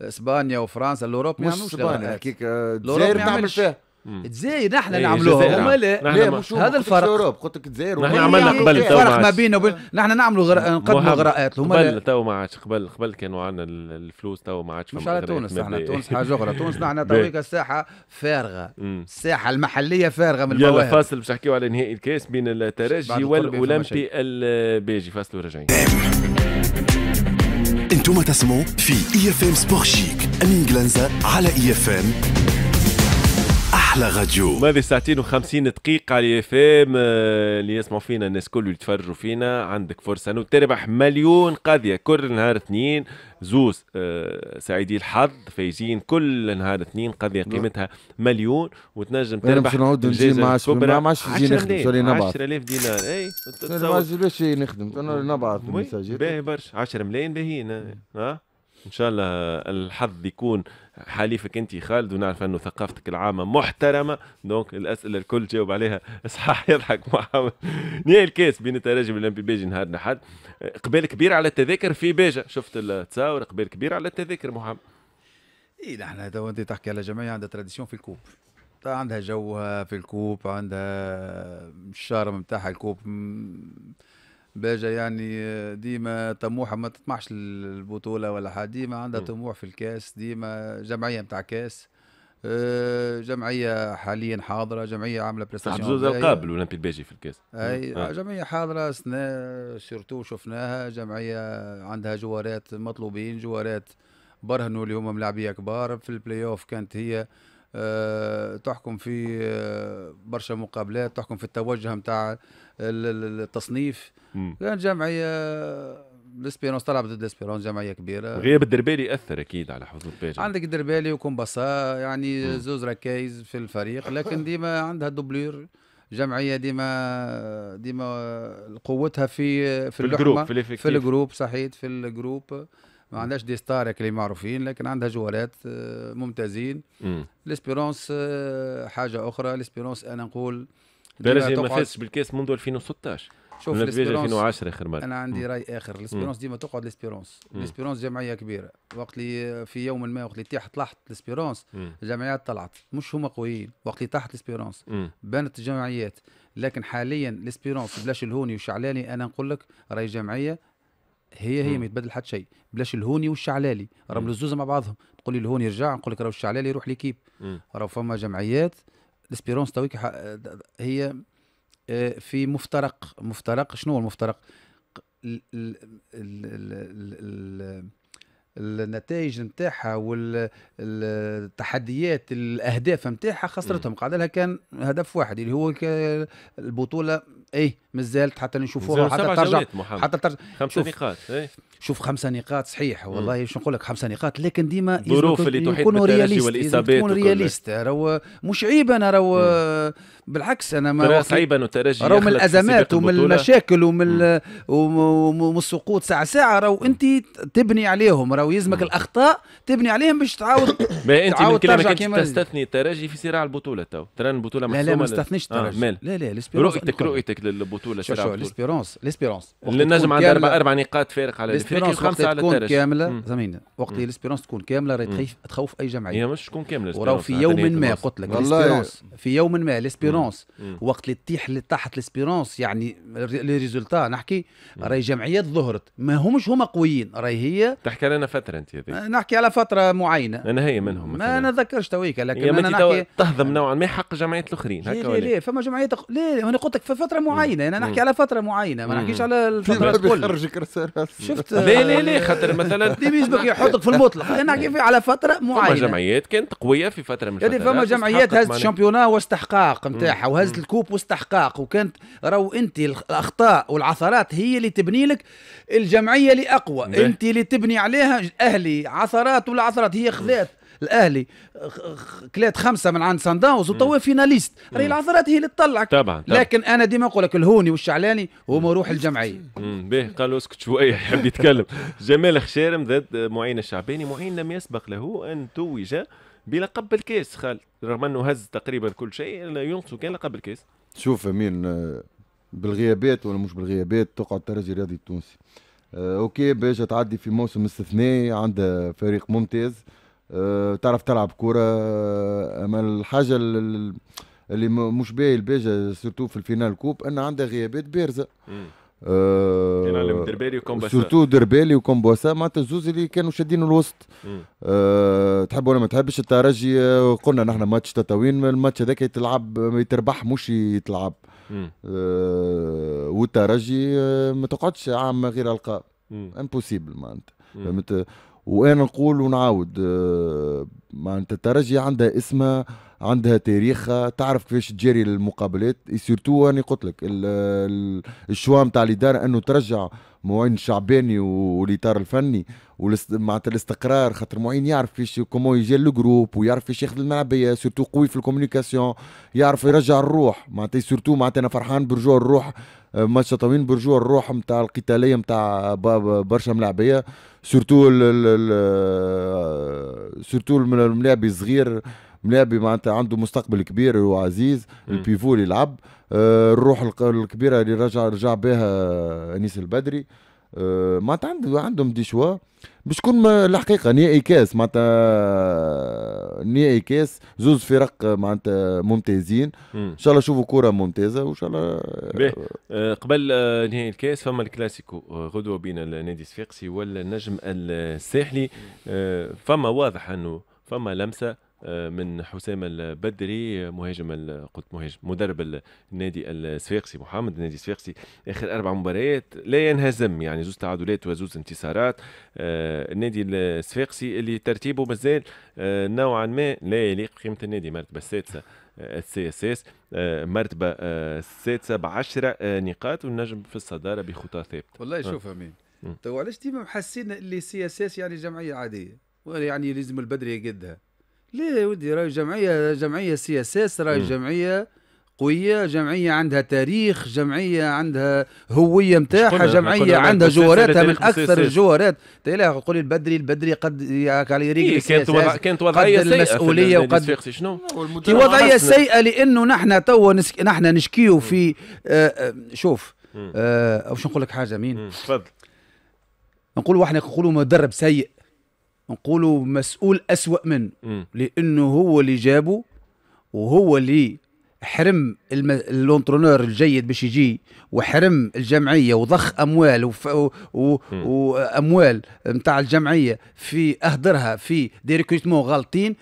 اسبانيا وفرنسا آه، الاوروب ما يعملوش اسبانيا كيكا الجزائر تعمل فيها تزاير نحن اللي نعملوها هما لا هذا الفرق قلت لك تزاير نحن عملنا قبل الفرق ما بينا وبين نحن نعملوا غر... نقدموا غراءات هما قبل تو ما عادش قبل قبل كانوا عندنا الفلوس تو ما عادش مش على تونس نحن تونس حاجه اخرى تونس نحن تويكا الساحه فارغه الساحه المحليه فارغه من يلا فاصل باش نحكيو على نهائي الكاس بين الترجي والاولمبي البيجي فاصل وراجعين انتم تسمعوا في اي اف ام سبور شيك امين جلانزا على اي اف ام احلى غاديو ماذا ساعتين و50 دقيقه على اف ام آه، اللي يسمعوا فينا الناس كل اللي يتفرجوا فينا عندك فرصه انه تربح مليون قضيه كل نهار اثنين زوز آه سعيدي الحظ فايزين كل نهار اثنين قضيه قيمتها مليون وتنجم تربح نعود نجي مع ما معادش نجي نخدم 10000 دينار اي ما باش نخدم نبعث باهي برشا 10 ملايين باهيين ها آه. ان شاء الله الحظ يكون حليفك انت خالد ونعرف انه ثقافتك العامه محترمه دونك الاسئله الكل جاوب عليها صحاح يضحك محمد نهائي الكاس بين الترجي والانبي بيجي نهار الاحد اقبال كبير على التذاكر في بيجا شفت التصاور اقبال كبير على التذاكر محمد اي نحن تو انت تحكي على جمعيه عندها تراديسيون في الكوب عندها جوها في الكوب عندها الشارم نتاعها الكوب م... باجا يعني ديما طموحه ما تطمحش للبطوله ولا حاجه ديما عندها طموح في الكاس ديما جمعيه نتاع كاس آه، جمعيه حاليا حاضره جمعيه عامله بريستاسيون زوز القابل اولمبي الباجي في الكاس اي آه. جمعيه حاضره سنا سيرتو شفناها جمعيه عندها جوارات مطلوبين جوارات برهنوا اللي هما ملاعبيه كبار في البلاي اوف كانت هي آه، تحكم في آه، برشا مقابلات تحكم في التوجه نتاع التصنيف كانت جمعيه الاسبيرونس تلعب ضد الاسبيرونس جمعيه كبيره غياب الدربالي اثر اكيد على حظوظ باجة عندك الدربالي وكومباسا يعني زوز ركايز في الفريق لكن ديما عندها دوبلير جمعيه ديما ديما قوتها في في, في اللحمة الجروب في, في الجروب صحيح في الجروب ما عندهاش دي ستار اللي معروفين لكن عندها جوالات آه، ممتازين ليسبيرونس آه، حاجه اخرى ليسبيرونس انا نقول درجه ما فازش بالكاس منذ 2016 شوف ليسبيرونس اخر مره انا عندي راي اخر ليسبيرونس ديما تقعد ليسبيرونس ليسبيرونس جمعيه كبيره وقت اللي آه، في يوم ما وقت اللي تيح طلعت ليسبيرونس الجمعيات طلعت مش هما قويين وقت اللي تحت ليسبيرونس بانت الجمعيات لكن حاليا ليسبيرونس بلاش الهوني وشعلاني انا نقول لك راهي جمعيه هي هي ما يتبدل حتى شيء بلاش الهوني والشعلالي راه ملزوزه مع بعضهم تقول لي الهوني يرجع نقول لك راه الشعلالي يروح ليكيب راه فما جمعيات الاسبيرونس تويك هي آه، في مفترق مفترق شنو هو المفترق النتائج نتاعها والتحديات الاهداف نتاعها خسرتهم قاعد لها كان هدف واحد اللي هو البطوله اي مازالت حتى نشوفوها حتى ترجع حتى ترجع خمسة نقاط إيه؟ شوف خمسة نقاط صحيح والله شنو نقول لك خمسة نقاط لكن ديما الظروف اللي تحيط بالدرجة والاصابات تكون رياليست راهو مش عيب انا راهو بالعكس انا ما صعيب انه الترجي راهو من الازمات ومن المشاكل ومن ومن السقوط ساعة ساعة راهو انت تبني عليهم راهو يلزمك الاخطاء تبني عليهم باش تعاود ما انت من كلامك انت تستثني الترجي في صراع البطولة تو ترى البطولة محسومة لا لا ما استثنيش آه، الترجي لا لا رؤيتك رؤيتك للبطوله شو شو ليسبيرونس ليسبيرونس اللي نجم عندها اربع اربع نقاط فارق على ليسبيرونس وخمسه على تكون كامله زمينا وقت ليسبيرونس تكون كامله راهي تخيف تخوف اي جمعيه هي مش تكون كامله وراه في يوم ما قلت لك ليسبيرونس في يوم ما ليسبيرونس وقت اللي تطيح تحت ليسبيرونس يعني لي ريزولتا نحكي راهي جمعيات ظهرت ما همش هما قويين راهي هي تحكي لنا فتره انت آه، نحكي على فتره معينه انا هي منهم ما نذكرش تويك لكن انا نحكي تهضم نوعا ما حق جمعيات الاخرين هكا ليه ليه فما جمعيات لا انا قلت لك في فتره معينه معينه يعني انا احكي على فتره معينه ما نحكيش على الفتره كلها رسالة شفت ليه ليه ليه خاطر مثلا دي مش بك يحطك في المطلق انا يعني نحكي على فتره معينه فما جمعيات كانت قويه في فتره من يعني الفترات فما جمعيات هزت الشامبيونا واستحقاق نتاعها وهزت الكوب واستحقاق وكانت راهو انت الاخطاء والعثرات هي اللي تبني لك الجمعيه اللي اقوى انت اللي تبني عليها اهلي عثرات ولا عثرات هي خذات الاهلي كلات خمسه من عند سان داونز وتوا فيناليست راهي العثرات هي اللي تطلعك طبعا لكن انا ديما نقول لك الهوني والشعلاني هما روح الجمعيه به قالوا اسكت شويه يحب يتكلم جمال خشارم ذات معين الشعباني معين لم يسبق له ان توج بلقب الكاس خالد رغم انه هز تقريبا كل شيء ينقصه كان لقب الكاس شوف امين آه، بالغيابات ولا مش بالغيابات تقعد الترجي الرياضي التونسي آه، اوكي باش تعدي في موسم استثنائي عندها فريق ممتاز آه، تعرف تلعب كرة آه، أما الحاجة اللي مش باهي الباجة سورتو في الفينال كوب أن عندها غيابات بارزة كان آه، يعني دربالي سورتو دربالي وكومبوسا معناتها الزوز اللي كانوا شادين الوسط أه تحب ولا ما تحبش الترجي قلنا نحن ماتش تطاوين الماتش هذاك يتلعب يتربح مش يتلعب أه والترجي ما تقعدش عام غير القاب امبوسيبل معناتها وانا نقول ونعاود آه، معناتها الترجي عندها اسمها عندها تاريخها تعرف كيفاش تجري المقابلات سيرتو انا قلت لك الشوا نتاع الاداره انه ترجع معين الشعباني والاطار الفني معناتها الاستقرار خاطر معين يعرف كيفاش كومون يجي الجروب ويعرف كيفاش ياخذ الملعبيه سيرتو قوي في الكوميونيكاسيون يعرف يرجع الروح معناتها سيرتو معناتها انا فرحان برجوع الروح آه، ماتش طويل برجوع الروح نتاع القتاليه نتاع برشا ملاعبيه سيرتو سيرتو آه، الملاعب الصغير ملابي معناتها عنده مستقبل كبير وعزيز البيفو اللي يلعب آه، الروح الكبيره اللي رجع رجع بها انيس البدري آه، معناتها عنده عندهم دي شوا باش تكون الحقيقه نهائي كاس معناتها نهائي كاس زوز فرق معناتها ممتازين ان شاء الله نشوفوا كره ممتازه وان شاء الله آه، قبل نهائي الكاس فما الكلاسيكو غدوه بين النادي الصفاقسي والنجم الساحلي فما واضح انه فما لمسه من حسام البدري مهاجم قلت مهاجم مدرب النادي السفيقسي محمد النادي السفيقسي اخر اربع مباريات لا ينهزم يعني زوز تعادلات وزوز انتصارات آه، النادي السفيقسي اللي ترتيبه مازال آه، نوعا ما لا يليق قيمه النادي مرتبه السادسه آه، السي اس اس مرتبه السادسه ب 10 نقاط والنجم في الصداره بخطى ثابته والله شوف امين تو علاش ديما محسين اللي سي اس اس يعني جمعيه عاديه يعني لازم البدري يقدها لا يا ودي راهي جمعيه جمعيه سي اس اس راهي جمعيه قويه جمعيه عندها تاريخ جمعيه عندها هويه نتاعها جمعيه عندها جواراتها من اكثر الجوارات تلاقي قولي البدري البدري قد على رجلي إيه، كانت وضع كانت وضعيه سيئه المسؤوليه وقد شنو كي وضعيه سيئه لانه نحن توا نسك... نحن نشكيو في آه, آه، شوف آه شو نقول لك حاجه مين تفضل نقولوا احنا نقولوا مدرب سيء نقولوا مسؤول أسوأ منه لأنه هو اللي جابه وهو اللي حرم الانترونور الجيد باش يجي وحرم الجمعيه وضخ اموال وف... و... و... واموال نتاع الجمعيه في اهدرها في دي غالطين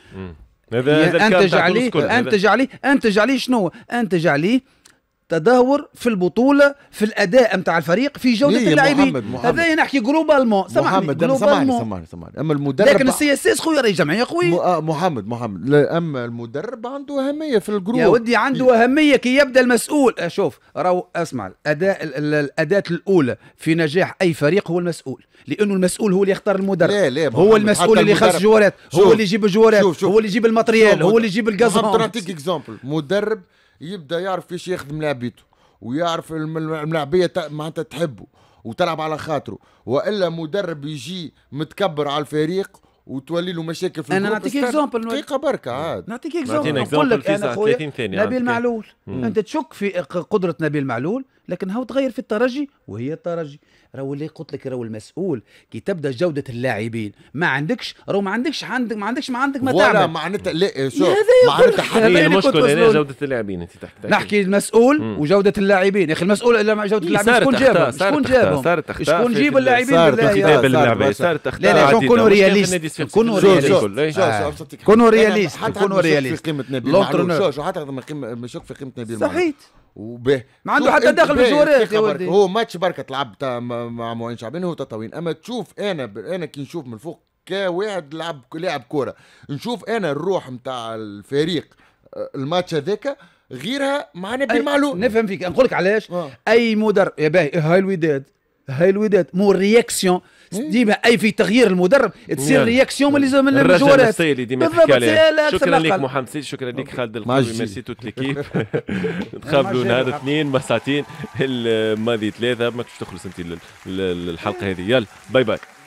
هذا انتج عليه انتج عليه انتج عليه شنو انتج عليه تدهور في البطوله في الاداء نتاع الفريق في جوده إيه اللاعبين هذا نحكي جلوبالمون سامحني محمد سامحني سامحني سامحني اما المدرب لكن السي اس اس خويا راهي جمعيه قويه آه، محمد محمد اما المدرب عنده اهميه في الجروب يا ودي عنده اهميه كي يبدا المسؤول آه، شوف راهو اسمع الاداء الاداه الاولى في نجاح اي فريق هو المسؤول لانه المسؤول هو اللي يختار المدرب لا لا هو المسؤول اللي يخص الجوارات هو اللي يجيب الجوارات هو اللي يجيب الماتريال هو اللي يجيب الجازون نعطيك اكزامبل مدرب يبدا يعرف كيفاش يخدم لعبيته ويعرف الملاعبيه معناتها تحبه وتلعب على خاطره والا مدرب يجي متكبر على الفريق وتولي له مشاكل في انا نعطيك اكزومبل دقيقه بركة عاد نعطيك اكزومبل نقول لك انا خويا نبيل معلول انت تشك في قدره نبيل معلول لكن هاو تغير في الترجي وهي الترجي راهو اللي قلت لك راهو المسؤول كي تبدا جوده اللاعبين ما عندكش راهو ما عندكش عندك ما عندكش ما عندك ما تعمل ولا معناتها لا شوف معناتها حبيبي المشكله هنا جوده اللاعبين انت تحكي نحكي المسؤول مم. وجوده اللاعبين يا اخي المسؤول الا جوده اللاعبين شكون جابهم شكون جابهم شكون جيب اللاعبين بالله صارت اخطاء لا لا كونوا رياليست كونوا رياليست كونوا رياليست كونوا رياليست في قيمه نبيل شوف حتى ما في قيمه نبيل صحيت وبه ما عنده حتى دخل بالجوارات يا ولدي هو ماتش بركه تلعب مع معين شعبين هو تطاوين اما تشوف انا ب... انا كي نشوف من فوق كواحد لعب لاعب كوره نشوف انا الروح نتاع الفريق آه، الماتش هذاك غيرها معنا بن نفهم فيك نقول لك علاش آه. اي مدرب يا باهي هاي الوداد هاي الوداد مو رياكسيون إيه؟ ديما اي في تغيير المدرب تصير رياكسيون من ديما تحكي بالضبط شكرا لك محمد سيد شكرا لك خالد القوي ميرسي توت ليكيب تقابلوا نهار اثنين ما ساعتين الماضي ثلاثه ما تخلص انت الحلقه هذه يلا باي باي